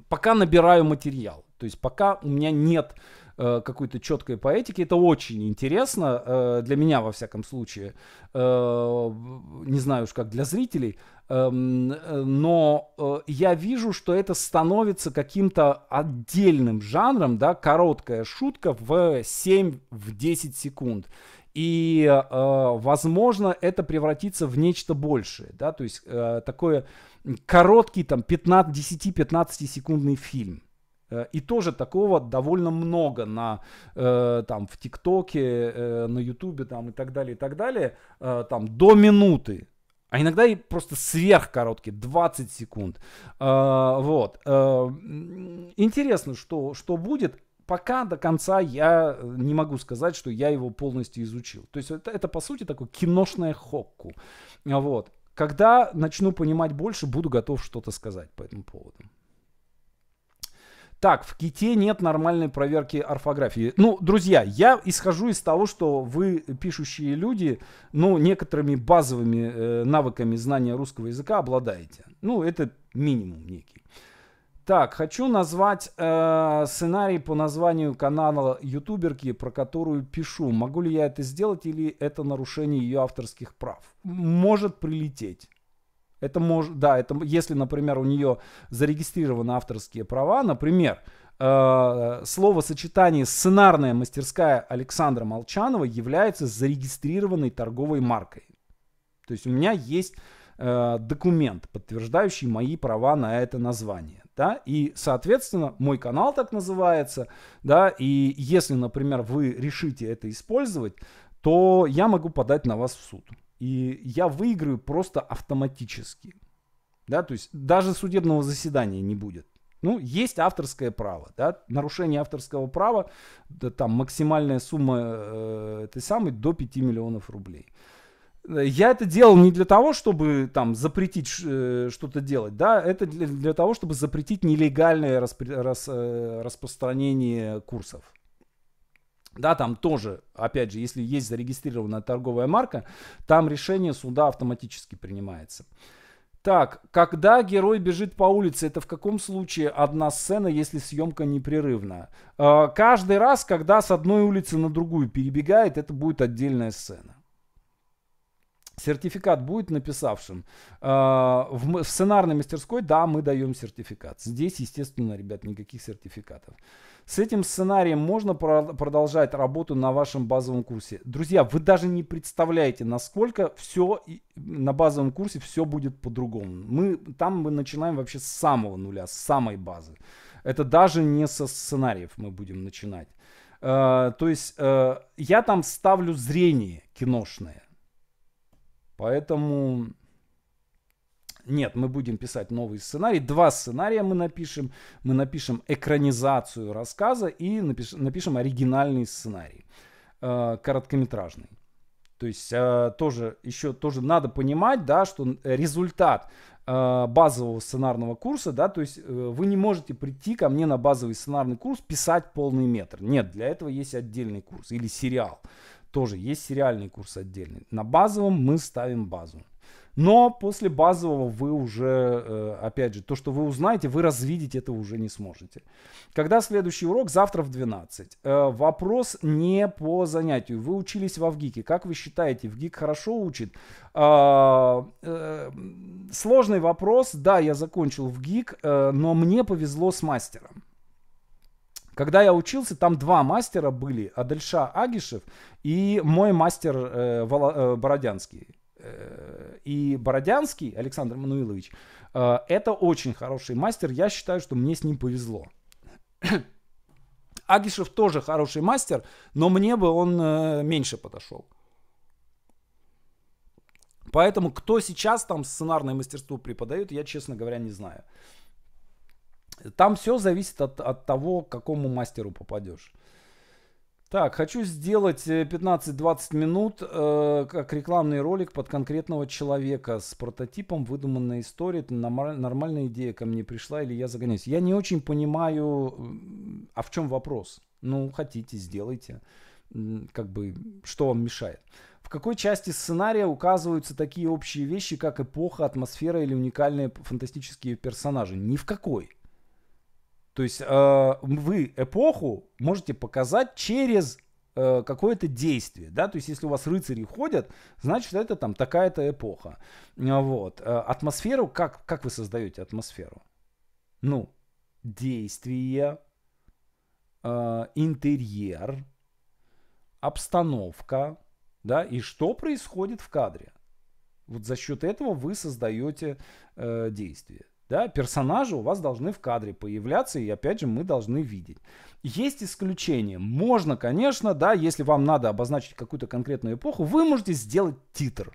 пока набираю материал. То есть пока у меня нет Э, какой-то четкой поэтики. Это очень интересно, э, для меня, во всяком случае. Э, не знаю уж как для зрителей. Эм, но я вижу, что это становится каким-то отдельным жанром, да, короткая шутка в 7-10 секунд. И, э, возможно, это превратится в нечто большее, да, то есть э, такое короткий там 10-15 секундный фильм. Э, и тоже такого довольно много на, э, там, в ТикТоке, э, на Ютубе там, и так далее, и так далее. Э, там, до минуты. А иногда и просто сверх короткие, 20 секунд. Э, вот. Э, интересно, что, что будет. Пока до конца я не могу сказать, что я его полностью изучил. То есть это, это по сути, такое киношное хокку. Э, вот. Когда начну понимать больше, буду готов что-то сказать по этому поводу. Так, в ките нет нормальной проверки орфографии. Ну, друзья, я исхожу из того, что вы, пишущие люди, ну, некоторыми базовыми э, навыками знания русского языка обладаете. Ну, это минимум некий. Так, хочу назвать э, сценарий по названию канала ютуберки, про которую пишу. Могу ли я это сделать или это нарушение ее авторских прав? Может прилететь. Это может, да, это если, например, у нее зарегистрированы авторские права, например, э, сочетание «сценарная мастерская Александра Молчанова» является зарегистрированной торговой маркой. То есть у меня есть э, документ, подтверждающий мои права на это название. Да? И, соответственно, мой канал так называется. Да? И если, например, вы решите это использовать, то я могу подать на вас в суд. И я выиграю просто автоматически. Да, то есть даже судебного заседания не будет. Ну, есть авторское право, да, нарушение авторского права, да, там максимальная сумма э, этой самой до 5 миллионов рублей. Я это делал не для того, чтобы там запретить э, что-то делать, да, это для, для того, чтобы запретить нелегальное распри, рас, э, распространение курсов. Да, там тоже, опять же, если есть зарегистрированная торговая марка, там решение суда автоматически принимается. Так, когда герой бежит по улице, это в каком случае одна сцена, если съемка непрерывна? Э, каждый раз, когда с одной улицы на другую перебегает, это будет отдельная сцена. Сертификат будет написавшим. Э, в, в сценарной мастерской, да, мы даем сертификат. Здесь, естественно, ребят, никаких сертификатов. С этим сценарием можно про- продолжать работу на вашем базовом курсе. Друзья, вы даже не представляете, насколько все на базовом курсе все будет по-другому. Мы там мы начинаем вообще с самого нуля, с самой базы. Это даже не со сценариев мы будем начинать. Э, то есть э, я там ставлю зрение киношное. Поэтому нет, мы будем писать новый сценарий. Два сценария мы напишем. Мы напишем экранизацию рассказа и напиш, напишем оригинальный сценарий, э, короткометражный. То есть э, тоже еще тоже надо понимать, да, что результат э, базового сценарного курса, да, то есть э, вы не можете прийти ко мне на базовый сценарный курс писать полный метр. Нет, для этого есть отдельный курс или сериал. Тоже есть сериальный курс отдельный. На базовом мы ставим базу. Но после базового вы уже, э, опять же, то, что вы узнаете, вы развидеть это уже не сможете. Когда следующий урок? Завтра в 12. Э, вопрос не по занятию. Вы учились в Авгике. Как вы считаете, Авгик хорошо учит? Э, сложный вопрос. Да, я закончил в ГИК, но мне повезло с мастером. Когда я учился, там два мастера были, Адельша Агишев и мой мастер э, Воло, э, Бородянский. Э, и Бородянский Александр Мануилович, э, это очень хороший мастер. Я считаю, что мне с ним повезло. (coughs) Агишев тоже хороший мастер, но мне бы он э, меньше подошел. Поэтому кто сейчас там сценарное мастерство преподает, я, честно говоря, не знаю. Там все зависит от, от того, к какому мастеру попадешь. Так, хочу сделать 15-20 э, минут э, как рекламный ролик под конкретного человека с прототипом, выдуманной истории. Это нормальная идея ко мне пришла или я загоняюсь. Я не очень понимаю, а в чем вопрос. Ну, хотите, сделайте. Как бы, что вам мешает? В какой части сценария указываются такие общие вещи, как эпоха, атмосфера или уникальные фантастические персонажи? Ни в какой. То есть э, вы эпоху можете показать через э, какое-то действие, да, то есть если у вас рыцари ходят, значит это там такая-то эпоха, а, вот. А, атмосферу как как вы создаете атмосферу? Ну действие, э, интерьер, обстановка, да, и что происходит в кадре. Вот за счет этого вы создаете э, действие. Да, персонажи у вас должны в кадре появляться, и опять же мы должны видеть. Есть исключения. Можно, конечно, да, если вам надо обозначить какую-то конкретную эпоху, вы можете сделать титр.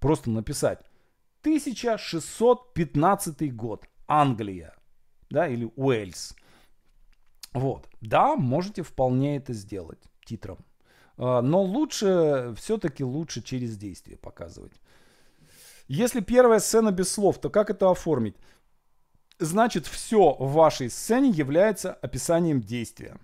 Просто написать 1615 год, Англия, да, или Уэльс. Вот. Да, можете вполне это сделать титром. А, но лучше, все-таки лучше через действие показывать. Если первая сцена без слов, то как это оформить? Значит, все в вашей сцене является описанием действия.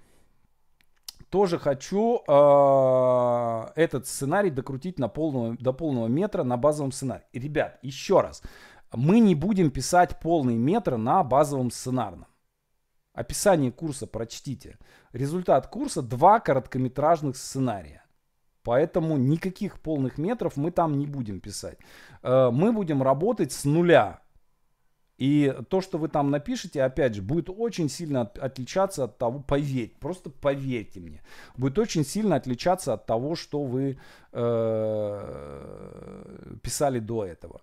Тоже хочу э, этот сценарий докрутить на полного, до полного метра на базовом сценарии. ребят, еще раз, мы не будем писать полный метр на базовом сценарном. Описание курса прочтите. Результат курса два короткометражных сценария. Поэтому никаких полных метров мы там не будем писать. Э, мы будем работать с нуля. И то, что вы там напишете, опять же, будет очень сильно от, отличаться от того, поверь, просто поверьте мне, будет очень сильно отличаться от того, что вы э, писали до этого.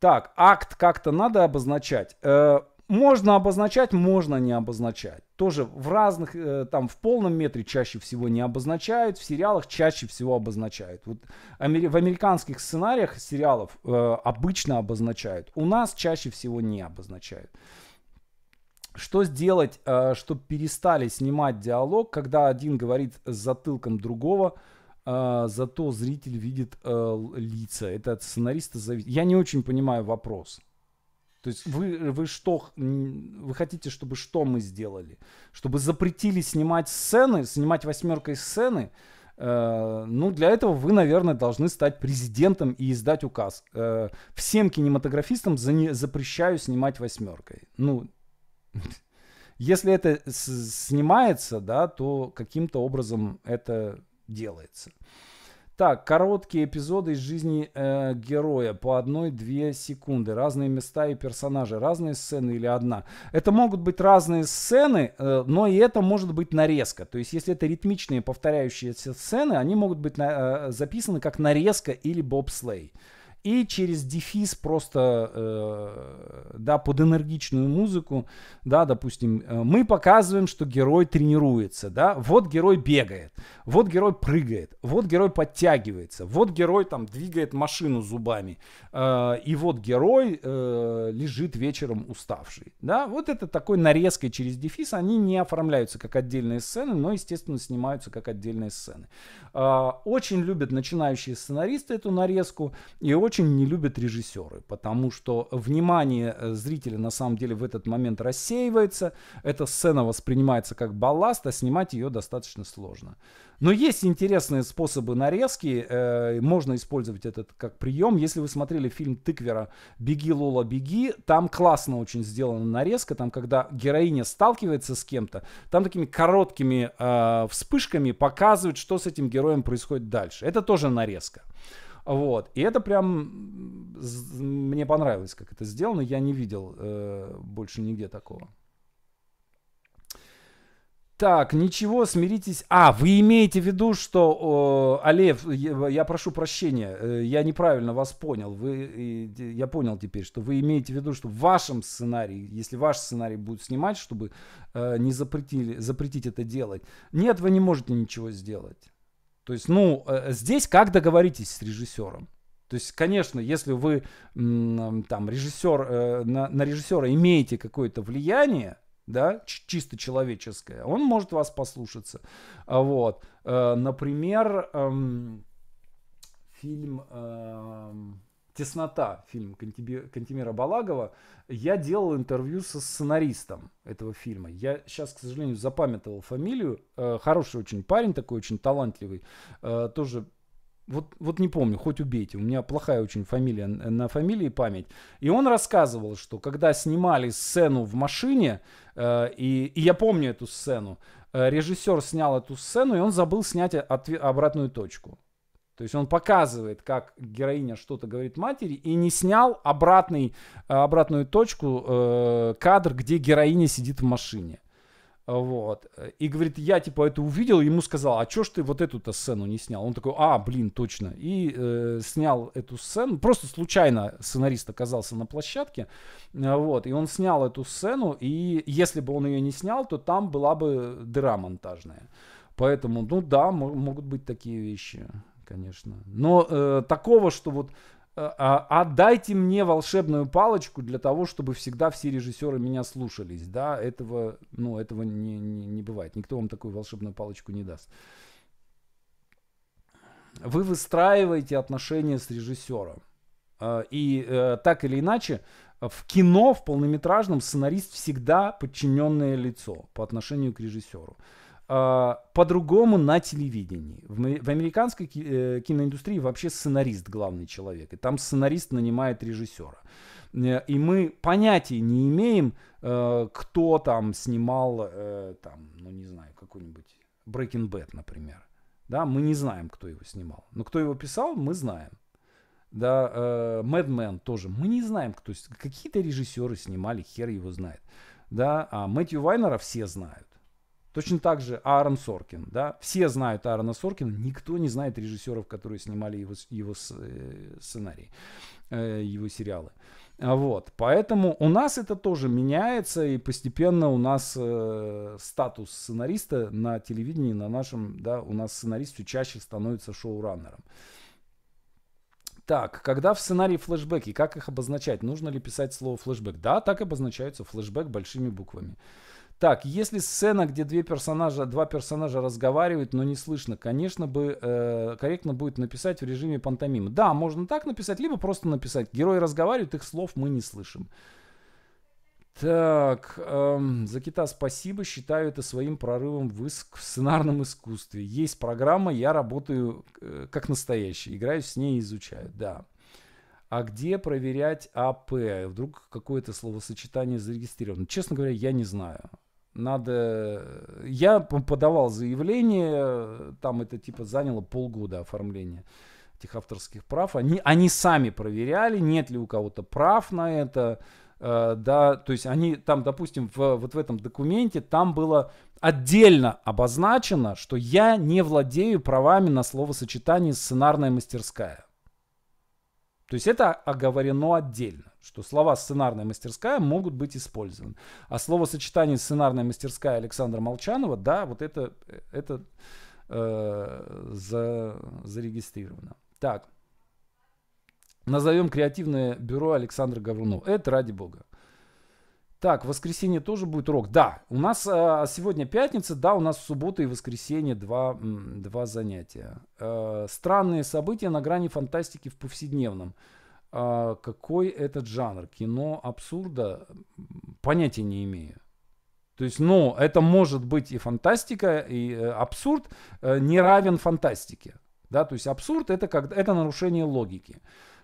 Так, акт как-то надо обозначать. Э, можно обозначать, можно не обозначать. Тоже в разных, э, там в полном метре чаще всего не обозначают, в сериалах чаще всего обозначают. Вот в американских сценариях сериалов э, обычно обозначают, у нас чаще всего не обозначают. Что сделать, э, чтобы перестали снимать диалог, когда один говорит с затылком другого, зато зритель видит лица? Это от сценариста зависит. Я не очень понимаю вопрос. То есть вы, вы что, вы хотите, чтобы что мы сделали? Чтобы запретили снимать сцены, снимать восьмеркой сцены? Э, ну, для этого вы, наверное, должны стать президентом и издать указ. Э, всем кинематографистам за не, запрещаю снимать восьмеркой. Ну, (laughs) если это снимается, да, то каким-то образом это делается. Так, короткие эпизоды из жизни э, героя по одной-две секунды. Разные места и персонажи, разные сцены или одна. Это могут быть разные сцены, э, но и это может быть нарезка. То есть, если это ритмичные повторяющиеся сцены, они могут быть на, э, записаны как нарезка или бобслей. слей и через дефис просто, э, да, под энергичную музыку, да, допустим, э, мы показываем, что герой тренируется, да, вот герой бегает, вот герой прыгает, вот герой подтягивается, вот герой там двигает машину зубами, э, и вот герой э, лежит вечером уставший, да, вот это такой нарезкой через дефис, они не оформляются как отдельные сцены, но, естественно, снимаются как отдельные сцены. Э, очень любят начинающие сценаристы эту нарезку, и очень очень не любят режиссеры, потому что внимание э, зрителя на самом деле в этот момент рассеивается, эта сцена воспринимается как балласт, а снимать ее достаточно сложно. Но есть интересные способы нарезки, э, можно использовать этот как прием. Если вы смотрели фильм Тыквера «Беги, Лола, беги», там классно очень сделана нарезка, там когда героиня сталкивается с кем-то, там такими короткими э, вспышками показывают, что с этим героем происходит дальше. Это тоже нарезка. Вот. И это прям мне понравилось, как это сделано. Я не видел э, больше нигде такого. Так, ничего, смиритесь. А, вы имеете в виду, что, э, Алеев, я, я прошу прощения, э, я неправильно вас понял. Вы, э, я понял теперь, что вы имеете в виду, что в вашем сценарии, если ваш сценарий будет снимать, чтобы э, не запретили, запретить это делать, нет, вы не можете ничего сделать. То есть, ну, э, здесь как договоритесь с режиссером? То есть, конечно, если вы там режиссер, э, на, на режиссера имеете какое-то влияние, да, чисто человеческое, он может вас послушаться. А вот, э, например, эм, фильм эм, «Теснота», фильм Кантимира Балагова, я делал интервью со сценаристом этого фильма. Я сейчас, к сожалению, запамятовал фамилию. Э, хороший очень парень такой, очень талантливый. Э, тоже вот, вот не помню, хоть убейте, у меня плохая очень фамилия, на фамилии память. И он рассказывал, что когда снимали сцену в машине, э, и, и я помню эту сцену, э, режиссер снял эту сцену, и он забыл снять от, обратную точку. То есть он показывает, как героиня что-то говорит матери, и не снял обратный, э, обратную точку, э, кадр, где героиня сидит в машине. Вот. И говорит, я типа это увидел, ему сказал, а чё ж ты вот эту-то сцену не снял? Он такой, а, блин, точно. И э, снял эту сцену. Просто случайно сценарист оказался на площадке. Э, вот. И он снял эту сцену. И если бы он ее не снял, то там была бы дыра монтажная. Поэтому, ну да, могут быть такие вещи конечно. Но э, такого, что вот э, а, отдайте мне волшебную палочку для того, чтобы всегда все режиссеры меня слушались, да, этого, ну, этого не, не, не бывает. Никто вам такую волшебную палочку не даст. Вы выстраиваете отношения с режиссером. Э, и э, так или иначе, в кино, в полнометражном, сценарист всегда подчиненное лицо по отношению к режиссеру. А, по-другому на телевидении. В, в американской э, киноиндустрии вообще сценарист главный человек. И там сценарист нанимает режиссера. Э, и мы понятия не имеем, э, кто там снимал, там, ну не знаю, какой-нибудь Breaking Bad, например. Да, мы не знаем, кто его снимал. Но кто его писал, мы знаем. Да, Мэдмен тоже. Мы не знаем, кто... Какие-то режиссеры снимали, хер его знает. Да, а Мэтью Вайнера все знают. Точно так же Аарон Соркин. Да? Все знают Аарона Соркина, никто не знает режиссеров, которые снимали его, его э, сценарий, э, его сериалы. А вот. Поэтому у нас это тоже меняется, и постепенно у нас э, статус сценариста на телевидении, на нашем, да, у нас сценарист все чаще становится шоураннером. Так, когда в сценарии флешбеки, как их обозначать? Нужно ли писать слово флешбэк? Да, так обозначаются флешбэк большими буквами. Так, если сцена, где две персонажа, два персонажа разговаривают, но не слышно, конечно бы э, корректно будет написать в режиме пантомимы. Да, можно так написать, либо просто написать. Герои разговаривают, их слов мы не слышим. Так, эм, за кита спасибо, считаю это своим прорывом в, иск, в сценарном искусстве. Есть программа, я работаю э, как настоящий, играю с ней и изучаю, да. А где проверять АП? Вдруг какое-то словосочетание зарегистрировано? Честно говоря, я не знаю надо... Я подавал заявление, там это типа заняло полгода оформления этих авторских прав. Они, они сами проверяли, нет ли у кого-то прав на это. Э, да, то есть они там, допустим, в, вот в этом документе там было отдельно обозначено, что я не владею правами на словосочетание «сценарная мастерская». То есть это оговорено отдельно что слова «сценарная мастерская» могут быть использованы. А словосочетание «сценарная мастерская» Александра Молчанова, да, вот это, это э, за, зарегистрировано. Так, назовем креативное бюро Александра Гаврунова. Это ради бога. Так, в воскресенье тоже будет рок. Да, у нас а, сегодня пятница, да, у нас в субботу и воскресенье два, два занятия. Э, странные события на грани фантастики в повседневном. А, какой этот жанр. Кино абсурда понятия не имею. То есть, но это может быть и фантастика, и э, абсурд э, не равен фантастике. Да, то есть абсурд это как это нарушение логики.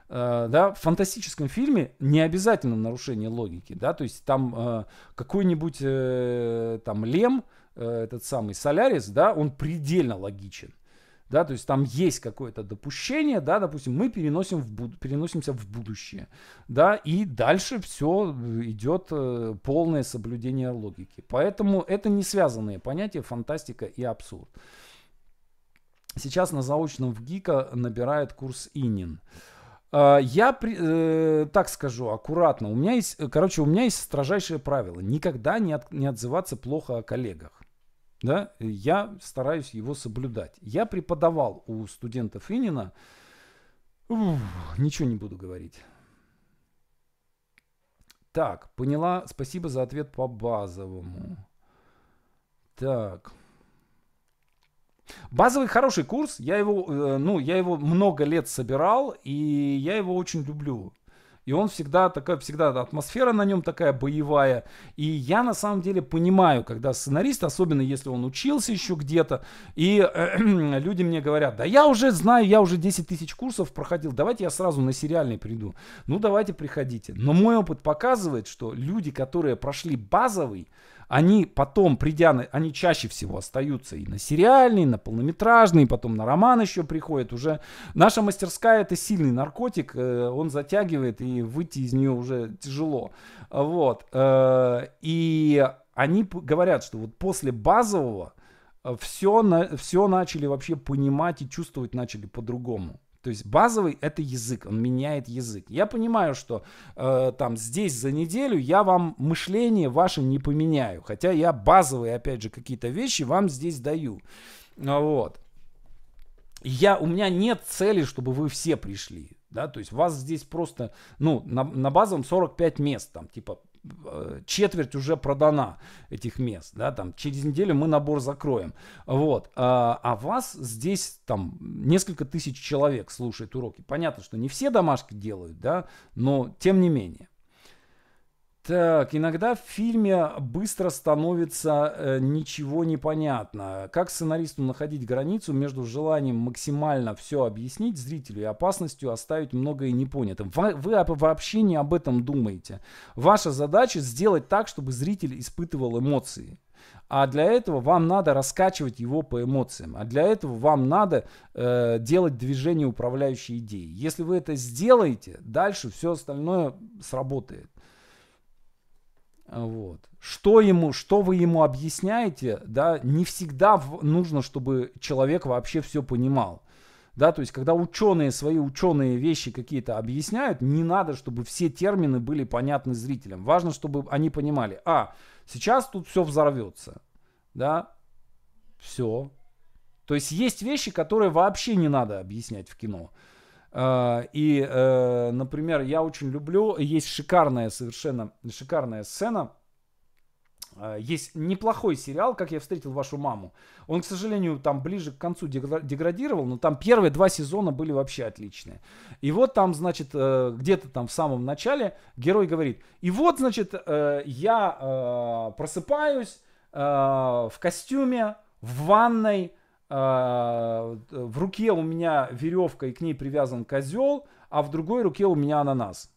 Э, да, в фантастическом фильме не обязательно нарушение логики, да, то есть там какой-нибудь там Лем, этот самый Солярис, да, он предельно логичен да, то есть там есть какое-то допущение, да, допустим, мы переносим в буд- переносимся в будущее, да, и дальше все идет э, полное соблюдение логики. Поэтому это не связанные понятия фантастика и абсурд. Сейчас на заочном в ГИКа набирает курс Инин. А, я э, так скажу аккуратно. У меня есть, э, короче, у меня есть строжайшее правило: никогда не, от, не отзываться плохо о коллегах да, я стараюсь его соблюдать. Я преподавал у студентов Инина, ух, ничего не буду говорить. Так, поняла, спасибо за ответ по базовому. Так. Базовый хороший курс, я его, э, ну, я его много лет собирал, и я его очень люблю. И он всегда такая, всегда атмосфера на нем такая боевая. И я на самом деле понимаю, когда сценарист, особенно если он учился еще где-то, и э, (clears throat) люди мне говорят, да я уже знаю, я уже 10 тысяч курсов проходил, давайте я сразу на сериальный приду. Ну давайте приходите. Но мой опыт показывает, что люди, которые прошли базовый, они потом, придя, на, они чаще всего остаются и на сериальный, и на полнометражный, и потом на роман еще приходят уже. Наша мастерская это сильный наркотик, э, он затягивает, и выйти из нее уже тяжело. Вот. Э, и они говорят, что вот после базового э, все, на, все начали вообще понимать и чувствовать начали по-другому. То есть базовый это язык, он меняет язык. Я понимаю, что э, там здесь за неделю я вам мышление ваше не поменяю, хотя я базовые, опять же, какие-то вещи вам здесь даю. А вот. Я, у меня нет цели, чтобы вы все пришли. Да, то есть вас здесь просто, ну, на, на базовом 45 мест, там, типа, Э, четверть уже продана этих мест, да, там через неделю мы набор закроем, вот, а, а, вас здесь там несколько тысяч человек слушает уроки, понятно, что не все домашки делают, да, но тем не менее. Так, иногда в фильме быстро становится э, ничего непонятно. Как сценаристу находить границу между желанием максимально все объяснить зрителю и опасностью оставить многое непонятым? Вы, вы вообще не об этом думаете. Ваша задача сделать так, чтобы зритель испытывал эмоции. А для этого вам надо раскачивать его по эмоциям. А для этого вам надо э, делать движение управляющей идеи. Если вы это сделаете, дальше все остальное сработает. А, вот. Что ему, что вы ему объясняете, да, не всегда нужно, чтобы человек вообще все понимал. Да, то есть, когда ученые свои ученые вещи какие-то объясняют, не надо, чтобы все термины были понятны зрителям. Важно, чтобы они понимали, а, сейчас тут все взорвется, да, все. То есть, есть вещи, которые вообще не надо объяснять в кино. А, и, э, например, я очень люблю, есть шикарная совершенно, шикарная сцена, а, есть неплохой сериал, как я встретил вашу маму. Он, к сожалению, там ближе к концу деградировал, но там первые два сезона были вообще отличные. И вот там, значит, э, где-то там в самом начале герой говорит, и вот, значит, э, я просыпаюсь в костюме, в ванной, а, в руке у меня веревка и к ней привязан козел, а в другой руке у меня ананас.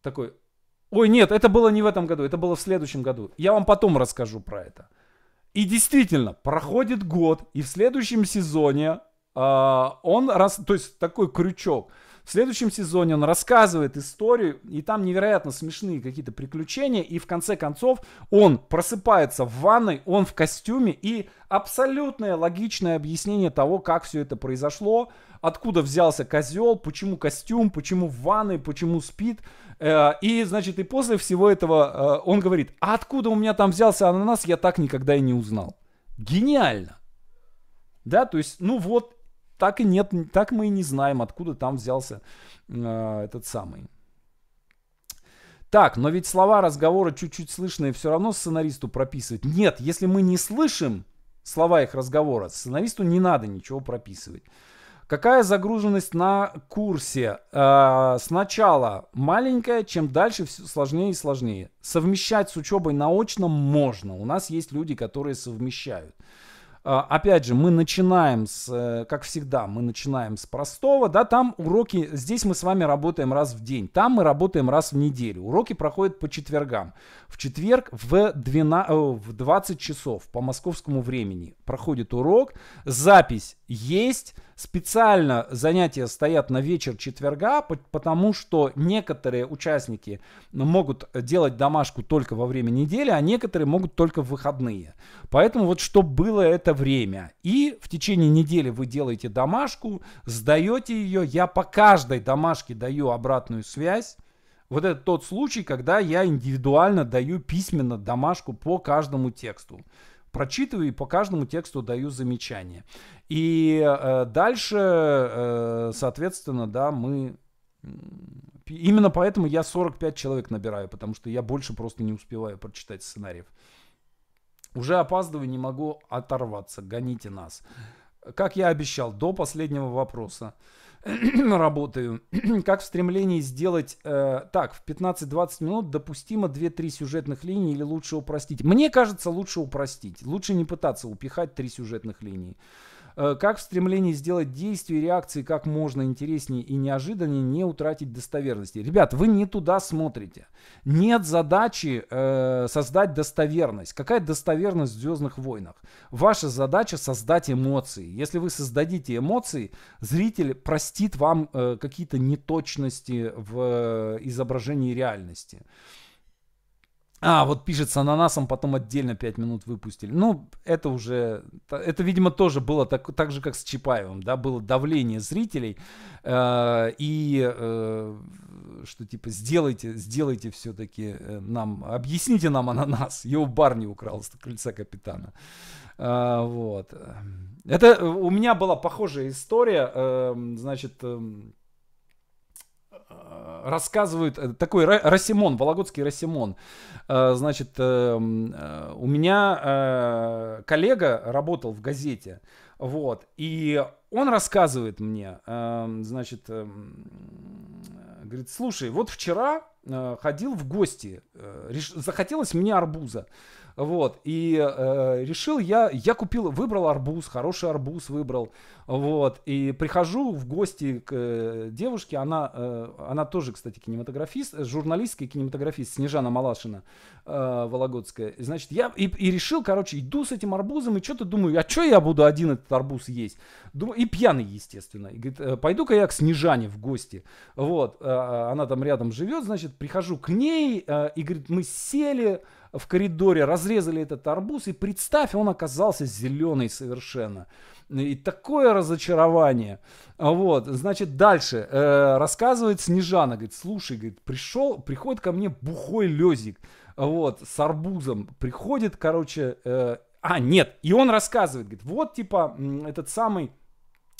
Такой, ой, нет, это было не в этом году, это было в следующем году. Я вам потом расскажу про это. И действительно, проходит год, и в следующем сезоне э, он раз, то есть такой крючок – в следующем сезоне он рассказывает историю, и там невероятно смешные какие-то приключения, и в конце концов он просыпается в ванной, он в костюме, и абсолютное логичное объяснение того, как все это произошло, откуда взялся козел, почему костюм, почему в ванной, почему спит. Э, и, значит, и после всего этого э, он говорит, а откуда у меня там взялся ананас, я так никогда и не узнал. Гениально. Да, то есть, ну вот так и нет, так мы и не знаем, откуда там взялся э, этот самый. Так, но ведь слова разговора чуть-чуть слышные все равно сценаристу прописывать. Нет, если мы не слышим слова их разговора, сценаристу не надо ничего прописывать. Какая загруженность на курсе? Э, сначала маленькая, чем дальше все сложнее и сложнее. Совмещать с учебой наочно можно. У нас есть люди, которые совмещают. А, опять же, мы начинаем с, э, как всегда, мы начинаем с простого, да, там уроки, здесь мы с вами работаем раз в день, там мы работаем раз в неделю. Уроки проходят по четвергам. В четверг в, 12, э, в 20 часов по московскому времени проходит урок, запись есть специально занятия стоят на вечер четверга, потому что некоторые участники могут делать домашку только во время недели, а некоторые могут только в выходные. Поэтому вот что было это время. И в течение недели вы делаете домашку, сдаете ее. Я по каждой домашке даю обратную связь. Вот это тот случай, когда я индивидуально даю письменно домашку по каждому тексту прочитываю и по каждому тексту даю замечания. И э, дальше, э, соответственно, да, мы... Именно поэтому я 45 человек набираю, потому что я больше просто не успеваю прочитать сценариев. Уже опаздываю, не могу оторваться, гоните нас. Как я обещал, до последнего вопроса. (clears throat) работаю. (clears throat) как в стремлении сделать э, так, в 15-20 минут допустимо 2-3 сюжетных линии или лучше упростить? Мне кажется, лучше упростить. Лучше не пытаться упихать 3 сюжетных линии. Э, как в стремлении сделать действия и реакции как можно интереснее и неожиданнее, не утратить достоверности. Ребят, вы не туда смотрите. Нет задачи э, создать достоверность. Какая достоверность в Звездных войнах? Ваша задача создать эмоции. Если вы создадите эмоции, зритель простит вам э, какие-то неточности в э, изображении реальности. А, вот пишется ананасом, потом отдельно 5 минут выпустили. Ну, это уже, это, видимо, тоже было так, так же, как с Чапаевым, да, было давление зрителей, э, и э, что типа сделайте, сделайте все-таки э, нам, объясните нам ананас, его Барни украл с крыльца капитана. Э, вот. Это э, у меня была похожая история, э, значит... Э, Э, рассказывают э, такой Расимон Вологодский Расимон э, Значит, у меня коллега работал в газете, вот, и он рассказывает мне, значит, говорит, слушай, вот вчера ходил в гости, захотелось мне арбуза. Вот. И э, решил я, я купил, выбрал арбуз, хороший арбуз выбрал. Вот. И прихожу в гости к э, девушке, она, э, она тоже, кстати, кинематографист, э, журналистка и кинематографист Снежана Малашина э, Вологодская. Значит, я и, и решил, короче, иду с этим арбузом и что-то думаю, а что я буду один этот арбуз есть? Думаю, и пьяный, естественно. И говорит, э, пойду-ка я к Снежане в гости. Вот. Э, э, она там рядом живет, значит, прихожу к ней э, и говорит, мы сели, в коридоре, разрезали этот арбуз, и представь, он оказался зеленый совершенно. И такое разочарование. Вот, значит, дальше. Э, рассказывает Снежана, говорит, слушай, говорит, пришел, приходит ко мне бухой Лезик, вот, с арбузом. Приходит, короче, э, а, нет, и он рассказывает, говорит, вот, типа, этот самый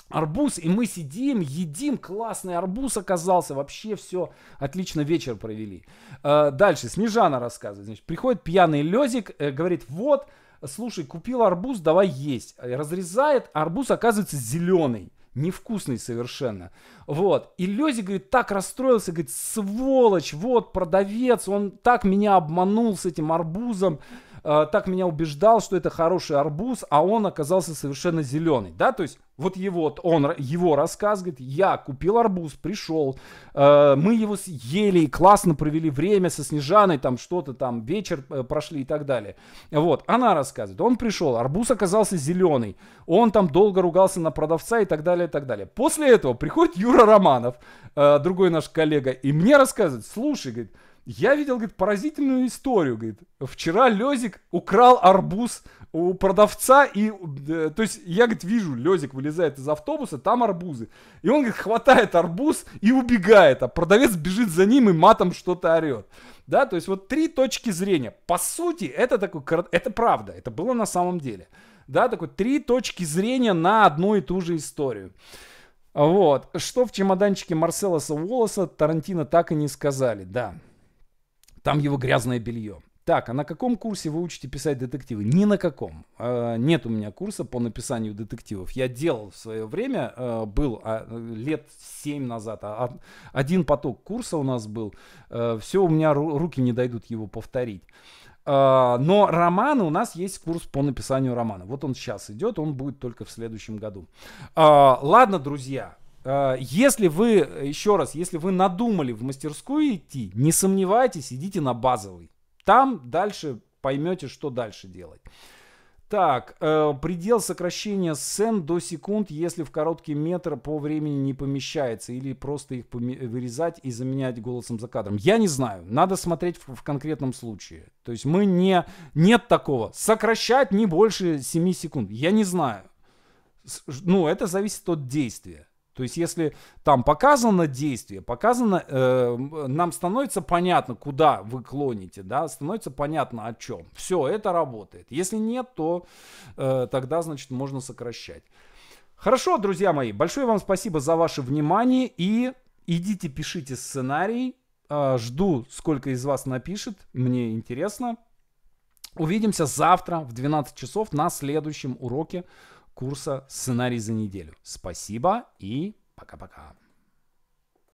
арбуз, и мы сидим, едим, классный арбуз оказался, вообще все, отлично вечер провели. Э, дальше, Снежана рассказывает, значит, приходит пьяный Лезик, э, говорит, вот, слушай, купил арбуз, давай есть. Э, разрезает, арбуз оказывается зеленый невкусный совершенно. Вот. И Лёзик говорит, так расстроился, говорит, сволочь, вот продавец, он так меня обманул с этим арбузом. Э, так меня убеждал, что это хороший арбуз, а он оказался совершенно зеленый, да, то есть вот его, он, его рассказ, говорит, я купил арбуз, пришел, э, мы его съели, и классно провели время со Снежаной, там что-то там, вечер э, прошли и так далее. Вот, она рассказывает, он пришел, арбуз оказался зеленый, он там долго ругался на продавца и так далее, и так далее. После этого приходит Юра Романов, э, другой наш коллега, и мне рассказывает, слушай, говорит, я видел, говорит, поразительную историю, говорит. Вчера Лезик украл арбуз у продавца, и, э, то есть, я, говорит, вижу, Лезик вылезает из автобуса, там арбузы. И он, говорит, хватает арбуз и убегает, а продавец бежит за ним и матом что-то орет. Да, то есть, вот три точки зрения. По сути, это такой, это правда, это было на самом деле. Да, такой три точки зрения на одну и ту же историю. Вот. Что в чемоданчике Марселоса Уоллеса Тарантино так и не сказали, да. Там его грязное белье. Так, а на каком курсе вы учите писать детективы? Ни на каком. А, нет у меня курса по написанию детективов. Я делал в свое время, а, был а, лет 7 назад, один поток курса у нас был. Все, у меня руки не дойдут его повторить. Но романы у нас есть курс по написанию романа. Вот он сейчас идет, он будет только в следующем году. Ладно, друзья, Э, если вы, еще раз, если вы надумали в мастерскую идти, не сомневайтесь, идите на базовый. Там дальше поймете, что дальше делать. Так, э, предел сокращения сцен до секунд, если в короткий метр по времени не помещается, или просто их вырезать и заменять голосом за кадром. Я не знаю, надо смотреть в, в конкретном случае. То есть мы не... Нет такого. Сокращать не больше 7 секунд. Я не знаю. Ну, это зависит от действия. То есть если там показано действие, показано, э, нам становится понятно, куда вы клоните, да, становится понятно о чем. Все, это работает. Если нет, то э, тогда, значит, можно сокращать. Хорошо, друзья мои, большое вам спасибо за ваше внимание и идите пишите сценарий. Э, жду, сколько из вас напишет, мне интересно. Увидимся завтра в 12 часов на следующем уроке курса «Сценарий за неделю». Спасибо и пока-пока.